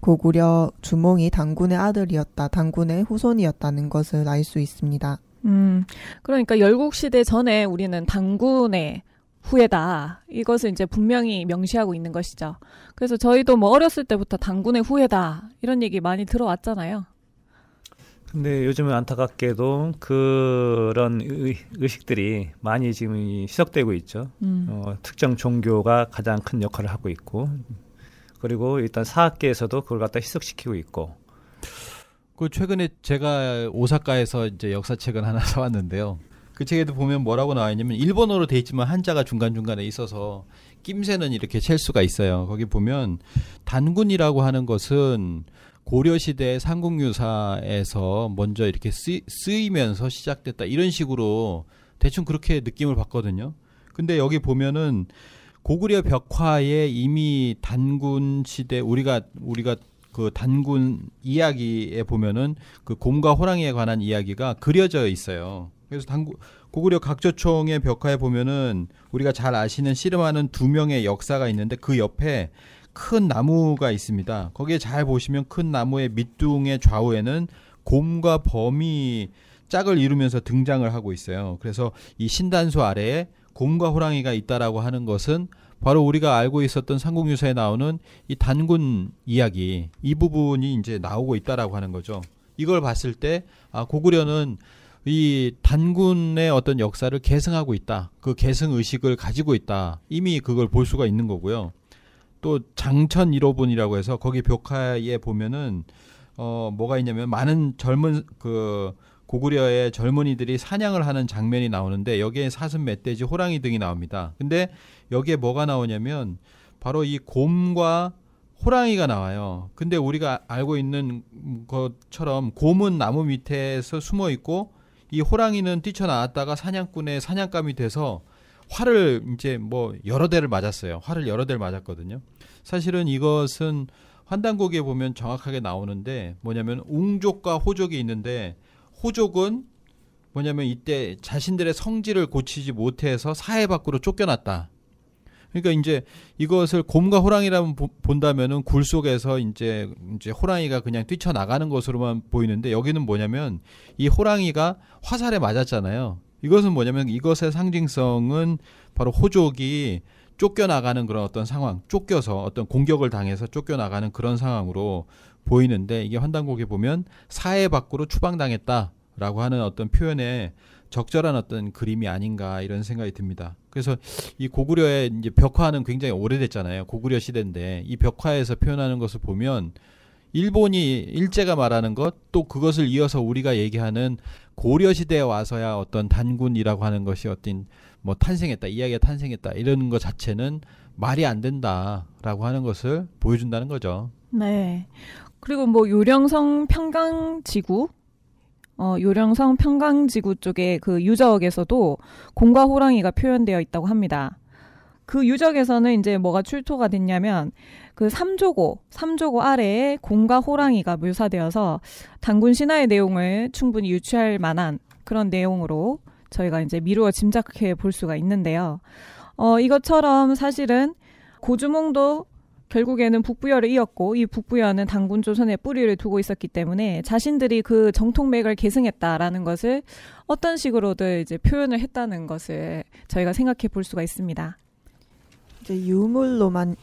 고구려 주몽이 단군의 아들이었다, 단군의 후손이었다는 것을 알 수 있습니다. 음, 그러니까 열국 시대 전에 우리는 당군의 후예다. 이것을 이제 분명히 명시하고 있는 것이죠. 그래서 저희도 뭐 어렸을 때부터 당군의 후예다. 이런 얘기 많이 들어왔잖아요. 근데 요즘은 안타깝게도 그런 의식들이 많이 지금 희석되고 있죠. 음. 어, 특정 종교가 가장 큰 역할을 하고 있고, 그리고 일단 사학계에서도 그걸 갖다 희석시키고 있고, 그 최근에 제가 오사카에서 이제 역사책을 하나 사왔는데요. 그 책에도 보면 뭐라고 나와 있냐면 일본어로 돼 있지만 한자가 중간 중간에 있어서 낌새는 이렇게 챌 수가 있어요. 거기 보면 단군이라고 하는 것은 고려시대 삼국유사에서 먼저 이렇게 쓰 쓰이면서 시작됐다 이런 식으로 대충 그렇게 느낌을 받거든요. 근데 여기 보면은 고구려 벽화에 이미 단군 시대 우리가 우리가 그 단군 이야기에 보면은 그 곰과 호랑이에 관한 이야기가 그려져 있어요. 그래서 단군 고구려 각조총의 벽화에 보면은 우리가 잘 아시는 씨름하는 두 명의 역사가 있는데 그 옆에 큰 나무가 있습니다. 거기에 잘 보시면 큰 나무의 밑둥의 좌우에는 곰과 범이 짝을 이루면서 등장을 하고 있어요. 그래서 이 신단수 아래에 곰과 호랑이가 있다라고 하는 것은 바로 우리가 알고 있었던 삼국유사에 나오는 이 단군 이야기 이 부분이 이제 나오고 있다라고 하는 거죠. 이걸 봤을 때 아, 고구려는 이 단군의 어떤 역사를 계승하고 있다. 그 계승 의식을 가지고 있다. 이미 그걸 볼 수가 있는 거고요. 또 장천 1호분이라고 해서 거기 벽화에 보면은 어 뭐가 있냐면 많은 젊은 그 고구려의 젊은이들이 사냥을 하는 장면이 나오는데 여기에 사슴, 멧돼지, 호랑이 등이 나옵니다. 근데 여기에 뭐가 나오냐면 바로 이 곰과 호랑이가 나와요. 근데 우리가 알고 있는 것처럼 곰은 나무 밑에서 숨어 있고 이 호랑이는 뛰쳐나왔다가 사냥꾼의 사냥감이 돼서 활을 이제 뭐 여러 대를 맞았어요. 활을 여러 대를 맞았거든요. 사실은 이것은 환단곡에 보면 정확하게 나오는데 뭐냐면 웅족과 호족이 있는데 호족은 뭐냐면 이때 자신들의 성질을 고치지 못해서 사회 밖으로 쫓겨났다. 그러니까 이제 이것을 곰과 호랑이라면 본다면은 굴 속에서 이제 이제 호랑이가 그냥 뛰쳐나가는 것으로만 보이는데 여기는 뭐냐면 이 호랑이가 화살에 맞았잖아요. 이것은 뭐냐면 이것의 상징성은 바로 호족이 쫓겨나가는 그런 어떤 상황, 쫓겨서 어떤 공격을 당해서 쫓겨나가는 그런 상황으로 보이는데 이게 환단곡에 보면 사회 밖으로 추방당했다. 라고 하는 어떤 표현에 적절한 어떤 그림이 아닌가 이런 생각이 듭니다. 그래서 이 고구려의 이제 벽화는 굉장히 오래됐잖아요. 고구려 시대인데 이 벽화에서 표현하는 것을 보면 일본이 일제가 말하는 것 또 그것을 이어서 우리가 얘기하는 고려 시대에 와서야 어떤 단군이라고 하는 것이 어떤 뭐 탄생했다 이야기가 탄생했다 이런 것 자체는 말이 안 된다라고 하는 것을 보여준다는 거죠. 네. 그리고 뭐 요령성 평강지구 어, 요령성 평강지구 쪽에그 유적에서도 공과 호랑이가 표현되어 있다고 합니다. 그 유적에서는 이제 뭐가 출토가 됐냐면 그 삼조고, 삼조고 아래에 공과 호랑이가 묘사되어서 단군 신화의 내용을 충분히 유추할 만한 그런 내용으로 저희가 이제 미루어 짐작해 볼 수가 있는데요. 어, 이것처럼 사실은 고주몽도 결국에는 북부열을 이었고 이 북부열은 당군 조선에 뿌리를 두고 있었기 때문에 자신들이 그 정통맥을 계승했다라는 것을 어떤 식으로든 이제 표현을 했다는 것을 저희가 생각해 볼 수가 있습니다. 이제 유물로만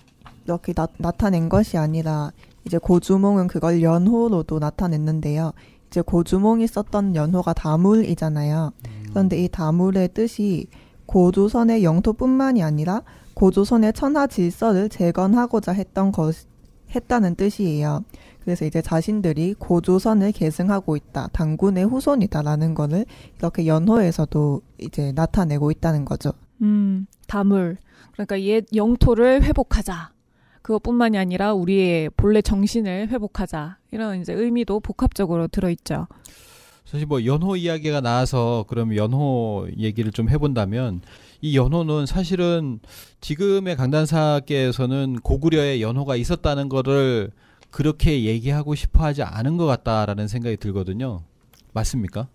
이렇게 나, 타낸 것이 아니라 이제 고주몽은 그걸 연호로도 나타냈는데요. 이제 고주몽이 썼던 연호가 다물이잖아요. 그런데 이 다물의 뜻이 고조선의 영토뿐만이 아니라 고조선의 천하 질서를 재건하고자 했던 것, 했다는 뜻이에요. 그래서 이제 자신들이 고조선을 계승하고 있다, 당군의 후손이다라는 거를 이렇게 연호에서도 이제 나타내고 있다는 거죠. 음, 다물. 그러니까 옛 영토를 회복하자. 그것뿐만이 아니라 우리의 본래 정신을 회복하자. 이런 이제 의미도 복합적으로 들어있죠. 사실 뭐 연호 이야기가 나와서 그럼 연호 얘기를 좀 해본다면 이 연호는 사실은 지금의 강단사께서는 고구려의 연호가 있었다는 거를 그렇게 얘기하고 싶어 하지 않은 것 같다라는 생각이 들거든요. 맞습니까?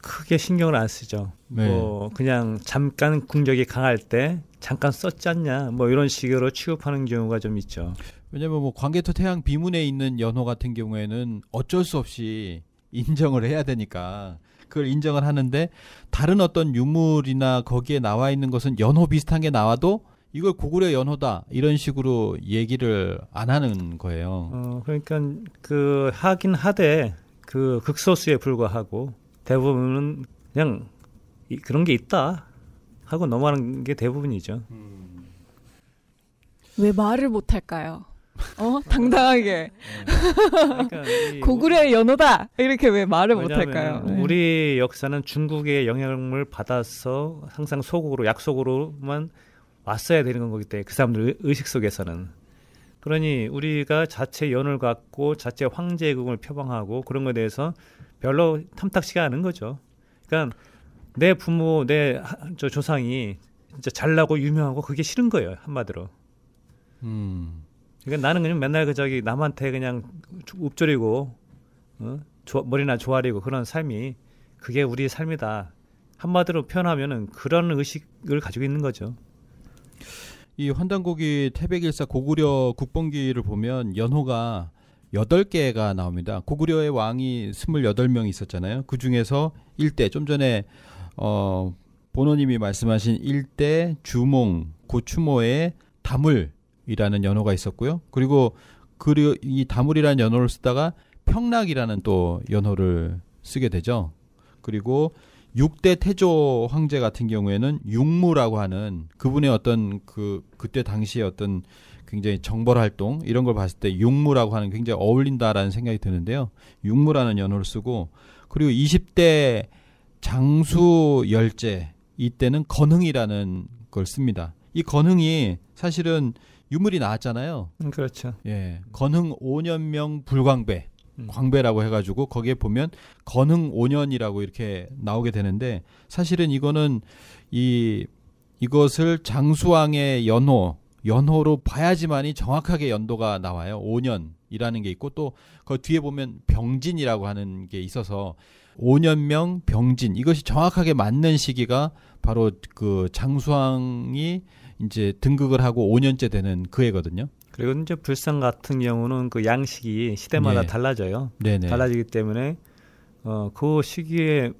크게 신경을 안 쓰죠. 네. 뭐 그냥 잠깐 궁적이 강할 때 잠깐 썼지 않냐 뭐 이런 식으로 취급하는 경우가 좀 있죠. 왜냐하면 뭐 광개토 태양 비문에 있는 연호 같은 경우에는 어쩔 수 없이 인정을 해야 되니까 그걸 인정을 하는데 다른 어떤 유물이나 거기에 나와 있는 것은 연호 비슷한 게 나와도 이걸 고구려 연호다 이런 식으로 얘기를 안 하는 거예요. 어, 그러니까 그 하긴 하되 그 극소수에 불과하고 대부분은 그냥 이, 그런 게 있다 하고 넘어가는 게 대부분이죠. 음. 왜 말을 못 할까요? 어 당당하게 그러니까 고구려의 연호다 이렇게 왜 말을 못할까요? 네. 우리 역사는 중국의 영향을 받아서 항상 소국으로 약속으로만 왔어야 되는 거기 때문에 그 사람들 의식 속에서는 그러니 우리가 자체 연을 갖고 자체 황제국을 표방하고 그런 것에 대해서 별로 탐탁치가 않은 거죠. 그러니까 내 부모 내저 조상이 진짜 잘나고 유명하고 그게 싫은 거예요 한마디로. 음. 그러니까 나는 그냥 맨날 그 저기 남한테 그냥 읊조리고 어? 조, 머리나 조아리고 그런 삶이 그게 우리 의 삶이다. 한마디로 표현하면은 그런 의식을 가지고 있는 거죠. 이 환단고기 태백일사 고구려 국본기를 보면 연호가 8 개가 나옵니다. 고구려의 왕이 2 8 명이 있었잖아요. 그 중에서 1대좀 전에 어 본호님이 말씀하신 1대 주몽, 고추모의 담을 이라는 연호가 있었고요. 그리고 그리고이 다물이라는 연호를 쓰다가 평락이라는 또 연호를 쓰게 되죠. 그리고 6대 태조 황제 같은 경우에는 육무라고 하는 그분의 어떤 그 그때 당시에 어떤 굉장히 정벌 활동 이런 걸 봤을 때 육무라고 하는 굉장히 어울린다라는 생각이 드는데요. 육무라는 연호를 쓰고 그리고 20대 장수 열제 이때는 건흥이라는 걸 씁니다. 이 건흥이 사실은 유물이 나왔잖아요. 음, 그렇죠. 예, 건흥 5년명 불광배. 음. 광배라고 해가지고 거기에 보면 건흥 5년이라고 이렇게 나오게 되는데 사실은 이거는 이 이것을 장수왕의 연호 연호로 봐야지만이 정확하게 연도가 나와요. 5년이라는 게 있고 또 그 뒤에 보면 병진이라고 하는 게 있어서 5년명 병진 이것이 정확하게 맞는 시기가 바로 그 장수왕이 이제 등극을 하고 5년째 되는 그애거든요 그리고 이제 불상 같은 경우는 그 양식이 시대마다 네. 달라져요. 네네. 달라지기 때문에 어, 그 시기에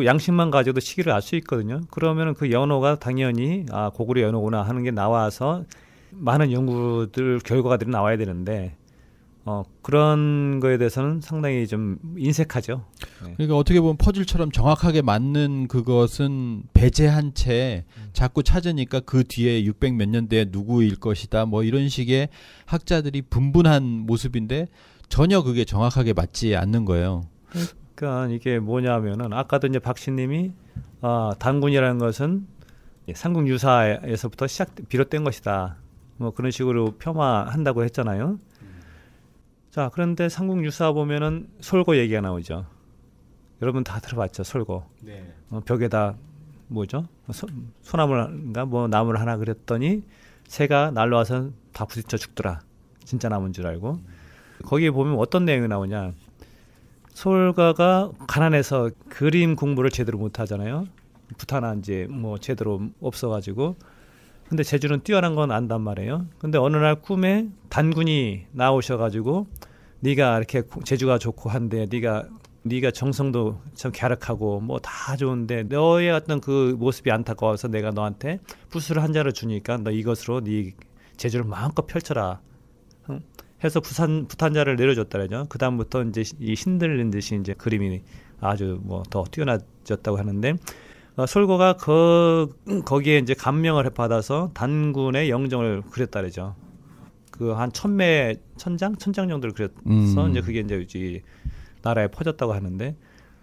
그 양식만 가지고도 시기를 알 수 있거든요. 그러면 은그 연호가 당연히 아 고구려 연호구나 하는 게 나와서 많은 연구들 결과들이 나와야 되는데 어, 그런 거에 대해서는 상당히 좀 인색하죠. 네. 그러니까 어떻게 보면 퍼즐처럼 정확하게 맞는 그것은 배제한 채 음. 자꾸 찾으니까 그 뒤에 600몇 년대에 누구일 것이다 뭐 이런 식의 학자들이 분분한 모습인데 전혀 그게 정확하게 맞지 않는 거예요. 그러니까 이게 뭐냐면은 아까도 이제 박씨님이 아, 단군이라는 것은 삼국 유사에서부터 시작 비롯된 것이다. 뭐 그런 식으로 폄하한다고 했잖아요. 자, 그런데 삼국 유사 보면은 솔고 얘기가 나오죠. 여러분 다 들어봤죠, 솔고. 네. 어, 벽에다 뭐죠? 소, 소나무인가 뭐 나무를 하나 그렸더니 새가 날라와서 다 부딪혀 죽더라. 진짜 나무인 줄 알고. 음. 거기에 보면 어떤 내용이 나오냐? 솔가가 가난해서 그림 공부를 제대로 못 하잖아요. 부탄한 이제 뭐 제대로 없어가지고 근데 제주는 뛰어난 건 안단 말이에요. 근데 어느 날 꿈에 단군이 나오셔가지고 네가 이렇게 제주가 좋고 한데 네가 네가 정성도 참 갸륵하고 뭐 다 좋은데 너의 어떤 그 모습이 안타까워서 내가 너한테 부스를 한 자를 주니까 너 이것으로 네 제주를 마음껏 펼쳐라. 해서 부산 부탄자를 내려줬다래죠. 그 다음부터 이제 이 신들린 듯이 이제 그림이 아주 뭐 더 뛰어나졌다고 하는데 어, 솔고가 그, 거기에 이제 감명을 받아서 단군의 영정을 그렸다 그러죠. 그 한 천매 천장 천장 정도를 그렸서 음. 이제 그게 이제 이 나라에 퍼졌다고 하는데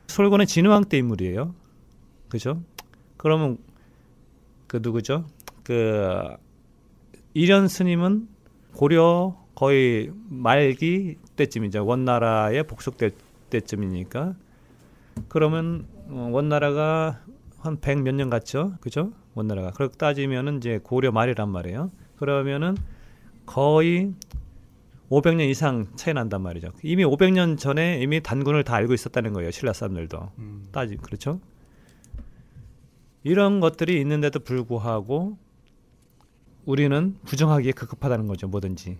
솔거는 진흥왕 때 인물이에요. 그죠? 그러면 그 누구죠? 그이현 스님은 고려 거의 말기 때쯤이죠. 원나라에 복속될 때쯤이니까 그러면 어, 원나라가 한백몇년 갔죠. 그죠? 못나라가 그렇게 따지면은 이제 고려 말이란 말이에요. 그러면은 거의 500년 이상 차이 난단 말이죠. 이미 500년 전에 이미 단군을 다 알고 있었다는 거예요. 신라 사람들도. 음. 따지 그렇죠? 이런 것들이 있는데도 불구하고 우리는 부정하기에 급급하다는 거죠. 뭐든지.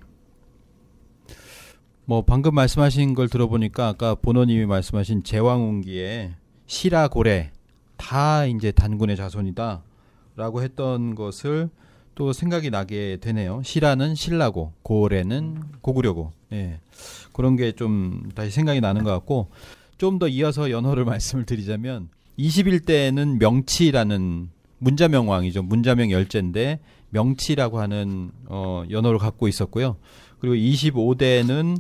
뭐 방금 말씀하신 걸 들어보니까 아까 본원님이 말씀하신 제왕운기에 시라고래 다 이제 단군의 자손이다라고 했던 것을 또 생각이 나게 되네요. 시라는 신라고 고래는 음. 고구려고 예. 그런 게 좀 다시 생각이 나는 것 같고 좀 더 이어서 연호를 말씀을 드리자면 21대에는 명치라는 문자명왕이죠. 문자명 열제인데 명치라고 하는 어, 연호를 갖고 있었고요. 그리고 25대에는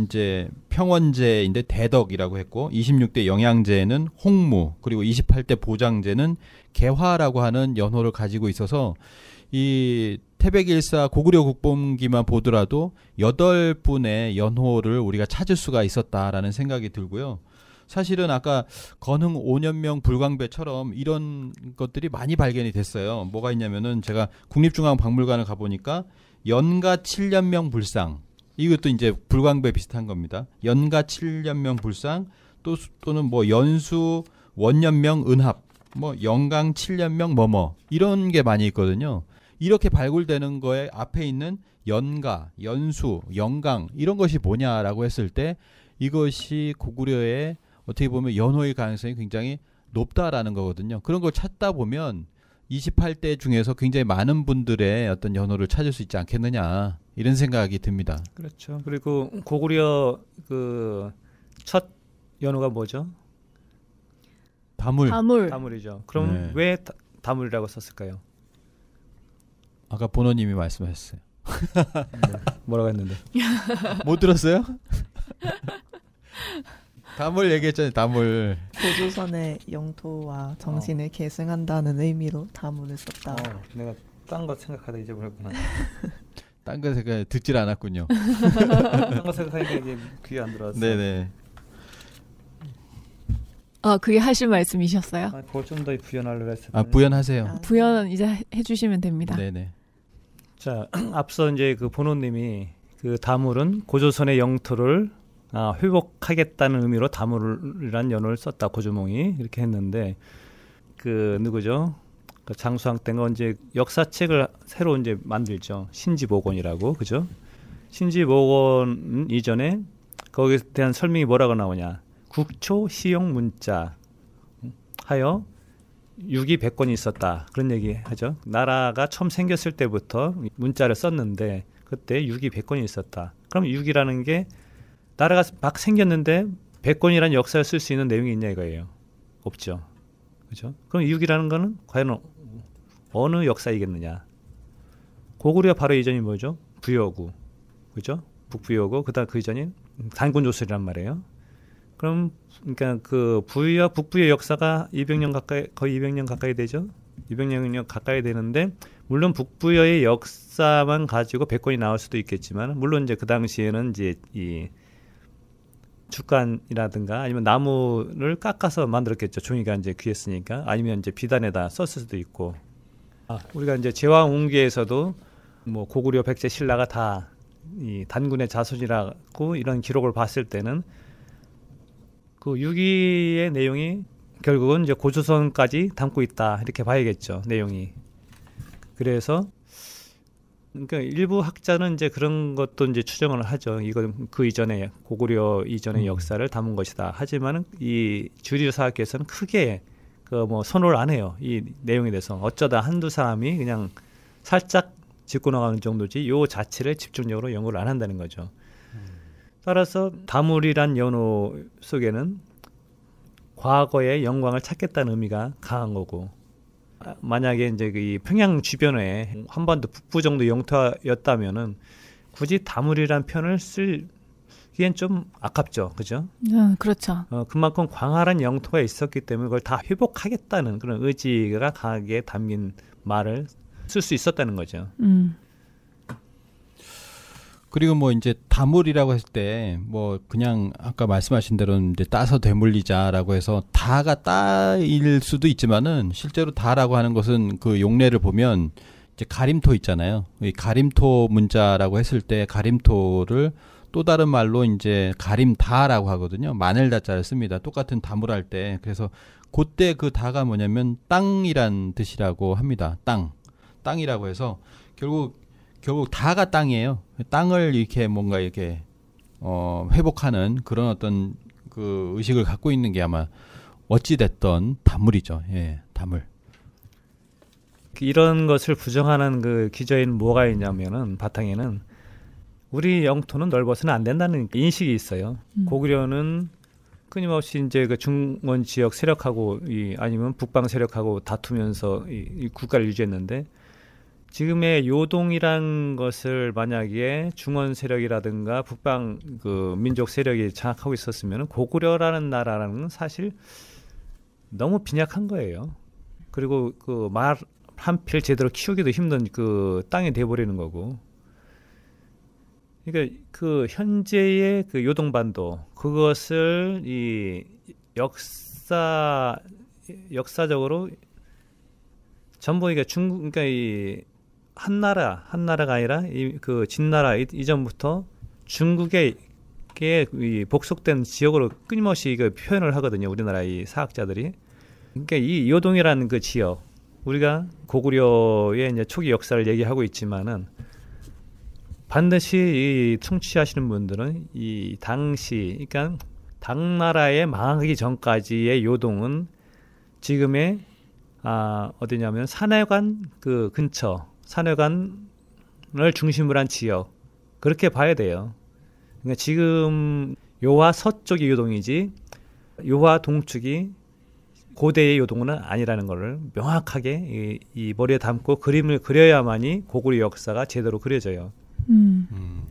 이제 평원제인데 대덕이라고 했고 26대 영양제는 홍무 그리고 28대 보장제는 개화라고 하는 연호를 가지고 있어서 이 태백일사 고구려 국본기만 보더라도 여덟 분의 연호를 우리가 찾을 수가 있었다라는 생각이 들고요. 사실은 아까 건흥 5년명 불광배처럼 이런 것들이 많이 발견이 됐어요. 뭐가 있냐면은 제가 국립중앙박물관을 가보니까 연가 7년명 불상 이것도 이제 불광배 비슷한 겁니다. 연가 7년명 불상 또 또는 뭐 연수 원년명 은합 뭐 영강 7년명 뭐 뭐 이런 게 많이 있거든요. 이렇게 발굴되는 거에 앞에 있는 연가, 연수, 영강 이런 것이 뭐냐라고 했을 때 이것이 고구려의 어떻게 보면 연호일 가능성이 굉장히 높다라는 거거든요. 그런 걸 찾다 보면 28대 중에서 굉장히 많은 분들의 어떤 연호를 찾을 수 있지 않겠느냐 이런 생각이 듭니다. 그렇죠. 그리고 고구려 그 첫 연호가 뭐죠? 다물. 다물. 다물이죠. 그럼 네. 왜 다, 다물이라고 썼을까요? 아까 보노님이 말씀하셨어요. 네. 뭐라고 했는데? 못 들었어요? 담을 얘기했잖아요. 담을. 조조선의 영토와 정신을 어. 계승한다는 의미로 담을 썼다. 어, 내가 딴 거 생각하다 잊어버렸구나. 딴거 생각 듣질 않았군요. 딴거 생각하니까 이제 귀에 안 들어왔어. 네네. 아, 그게 하실 말씀이셨어요? 아, 그걸 좀 더 부연하려고 했어요. 아, 부연하세요. 아, 부연 이제 해주시면 됩니다. 네네. 자, 앞서 이제 그 본호님이 그 다물은 고조선의 영토를 아, 회복하겠다는 의미로 다물이란 연호를 썼다 고주몽이 이렇게 했는데 그 누구죠? 그 장수왕 때가 이제 역사책을 새로 이제 만들죠. 신지보건이라고 그죠? 신지보건 이전에 거기에 대한 설명이 뭐라고 나오냐? 국초 시용 문자 하여 육이 백권이 있었다 그런 얘기 하죠. 나라가 처음 생겼을 때부터 문자를 썼는데 그때 육이 백권이 있었다. 그럼 육이라는 게 나라가 막 생겼는데 백권이라는 역사를 쓸 수 있는 내용이 있냐 이거예요. 없죠. 그죠? 그럼 이육이라는 거는 과연 어느 역사이겠느냐? 고구려 바로 이전이 뭐죠? 부여구. 그죠? 북부여구. 그다음 그 이전인 단군 조선이란 말이에요. 그럼 그러니까 그 부여 북부의 역사가 200년 가까이 거의 200년 가까이 되죠. 200년 가까이 되는데 물론 북부여의 역사만 가지고 백권이 나올 수도 있겠지만 물론 이제 그 당시에는 이제 이 주간이라든가 아니면 나무를 깎아서 만들었겠죠. 종이가 이제 귀했으니까 아니면 이제 비단에다 썼을 수도 있고. 아, 우리가 이제 제왕 웅기에서도 뭐 고구려 백제 신라가 다 이 단군의 자손이라고 이런 기록을 봤을 때는 그 유기의 내용이 결국은 이제 고조선까지 담고 있다 이렇게 봐야겠죠 내용이. 그래서 그러니까 일부 학자는 이제 그런 것도 이제 추정을 하죠. 이건 그 이전에 고구려 이전의 음. 역사를 담은 것이다. 하지만은 이 주류사학계에서는 크게 그뭐 선호를 안 해요. 이 내용에 대해서 어쩌다 한두 사람이 그냥 살짝 짚고 나가는 정도지 요 자체를 집중적으로 연구를 안 한다는 거죠. 따라서 다물이란 연호 속에는 과거의 영광을 찾겠다는 의미가 강한 거고 만약에 이제 그 평양 주변에 한반도 북부 정도 영토였다면은 굳이 다물이란 표현을쓸 이엔 좀 아깝죠, 그죠? 음, 그렇죠. 어, 그만큼 광활한 영토가 있었기 때문에 그걸 다 회복하겠다는 그런 의지가 강하게 담긴 말을 쓸 수 있었다는 거죠. 음. 그리고 뭐 이제 다물이라고 했을 때 뭐 그냥 아까 말씀하신 대로 이제 따서 되물리자라고 해서 다가 따일 수도 있지만은 실제로 다라고 하는 것은 그 용례를 보면 이제 가림토 있잖아요. 이 가림토 문자라고 했을 때 가림토를 또 다른 말로 이제 가림다라고 하거든요. 마늘 다자를 씁니다. 똑같은 다물할 때. 그래서 그때 그 다가 뭐냐면 땅이란 뜻이라고 합니다. 땅. 땅이라고 해서 결국 결국 다가 땅이에요. 땅을 이렇게 뭔가 이렇게 어, 회복하는 그런 어떤 그 의식을 갖고 있는 게 아마 어찌 됐던 다물이죠. 예, 다물. 그 이런 것을 부정하는 그 기저인 뭐가 있냐면은 바탕에는 우리 영토는 넓어서는 안 된다는 인식이 있어요. 음. 고구려는 끊임없이 이제 그 중원 지역 세력하고 이 아니면 북방 세력하고 다투면서 이, 이 국가를 유지했는데 지금의 요동이란 것을 만약에 중원 세력이라든가 북방 그 민족 세력이 장악하고 있었으면 고구려라는 나라는 사실 너무 빈약한 거예요. 그리고 그 말 한 필 제대로 키우기도 힘든 그 땅이 돼버리는 거고. 그러니까 그 현재의 그 요동반도 그것을 이 역사 역사적으로 전부 이게 중국 그러니까 이 한나라 한나라가 아니라 이, 그 진나라 이, 전부터 중국에이 복속된 지역으로 끊임없이 그 표현을 하거든요. 우리나라 이 사학자들이. 그러니까 이 요동이라는 그 지역 우리가 고구려의 이제 초기 역사를 얘기하고 있지만은 반드시 이 청취하시는 분들은 이 당시 그러니까 당나라의 망하기 전까지의 요동은 지금의 아 어디냐면 산해관 그 근처 산해관을 중심으로 한 지역 그렇게 봐야 돼요. 그러니까 지금 요화 서쪽이 요동이지 요화 동쪽이 고대의 요동은 아니라는 것을 명확하게 이, 이 머리에 담고 그림을 그려야만이 고구려 역사가 제대로 그려져요. 음. 음.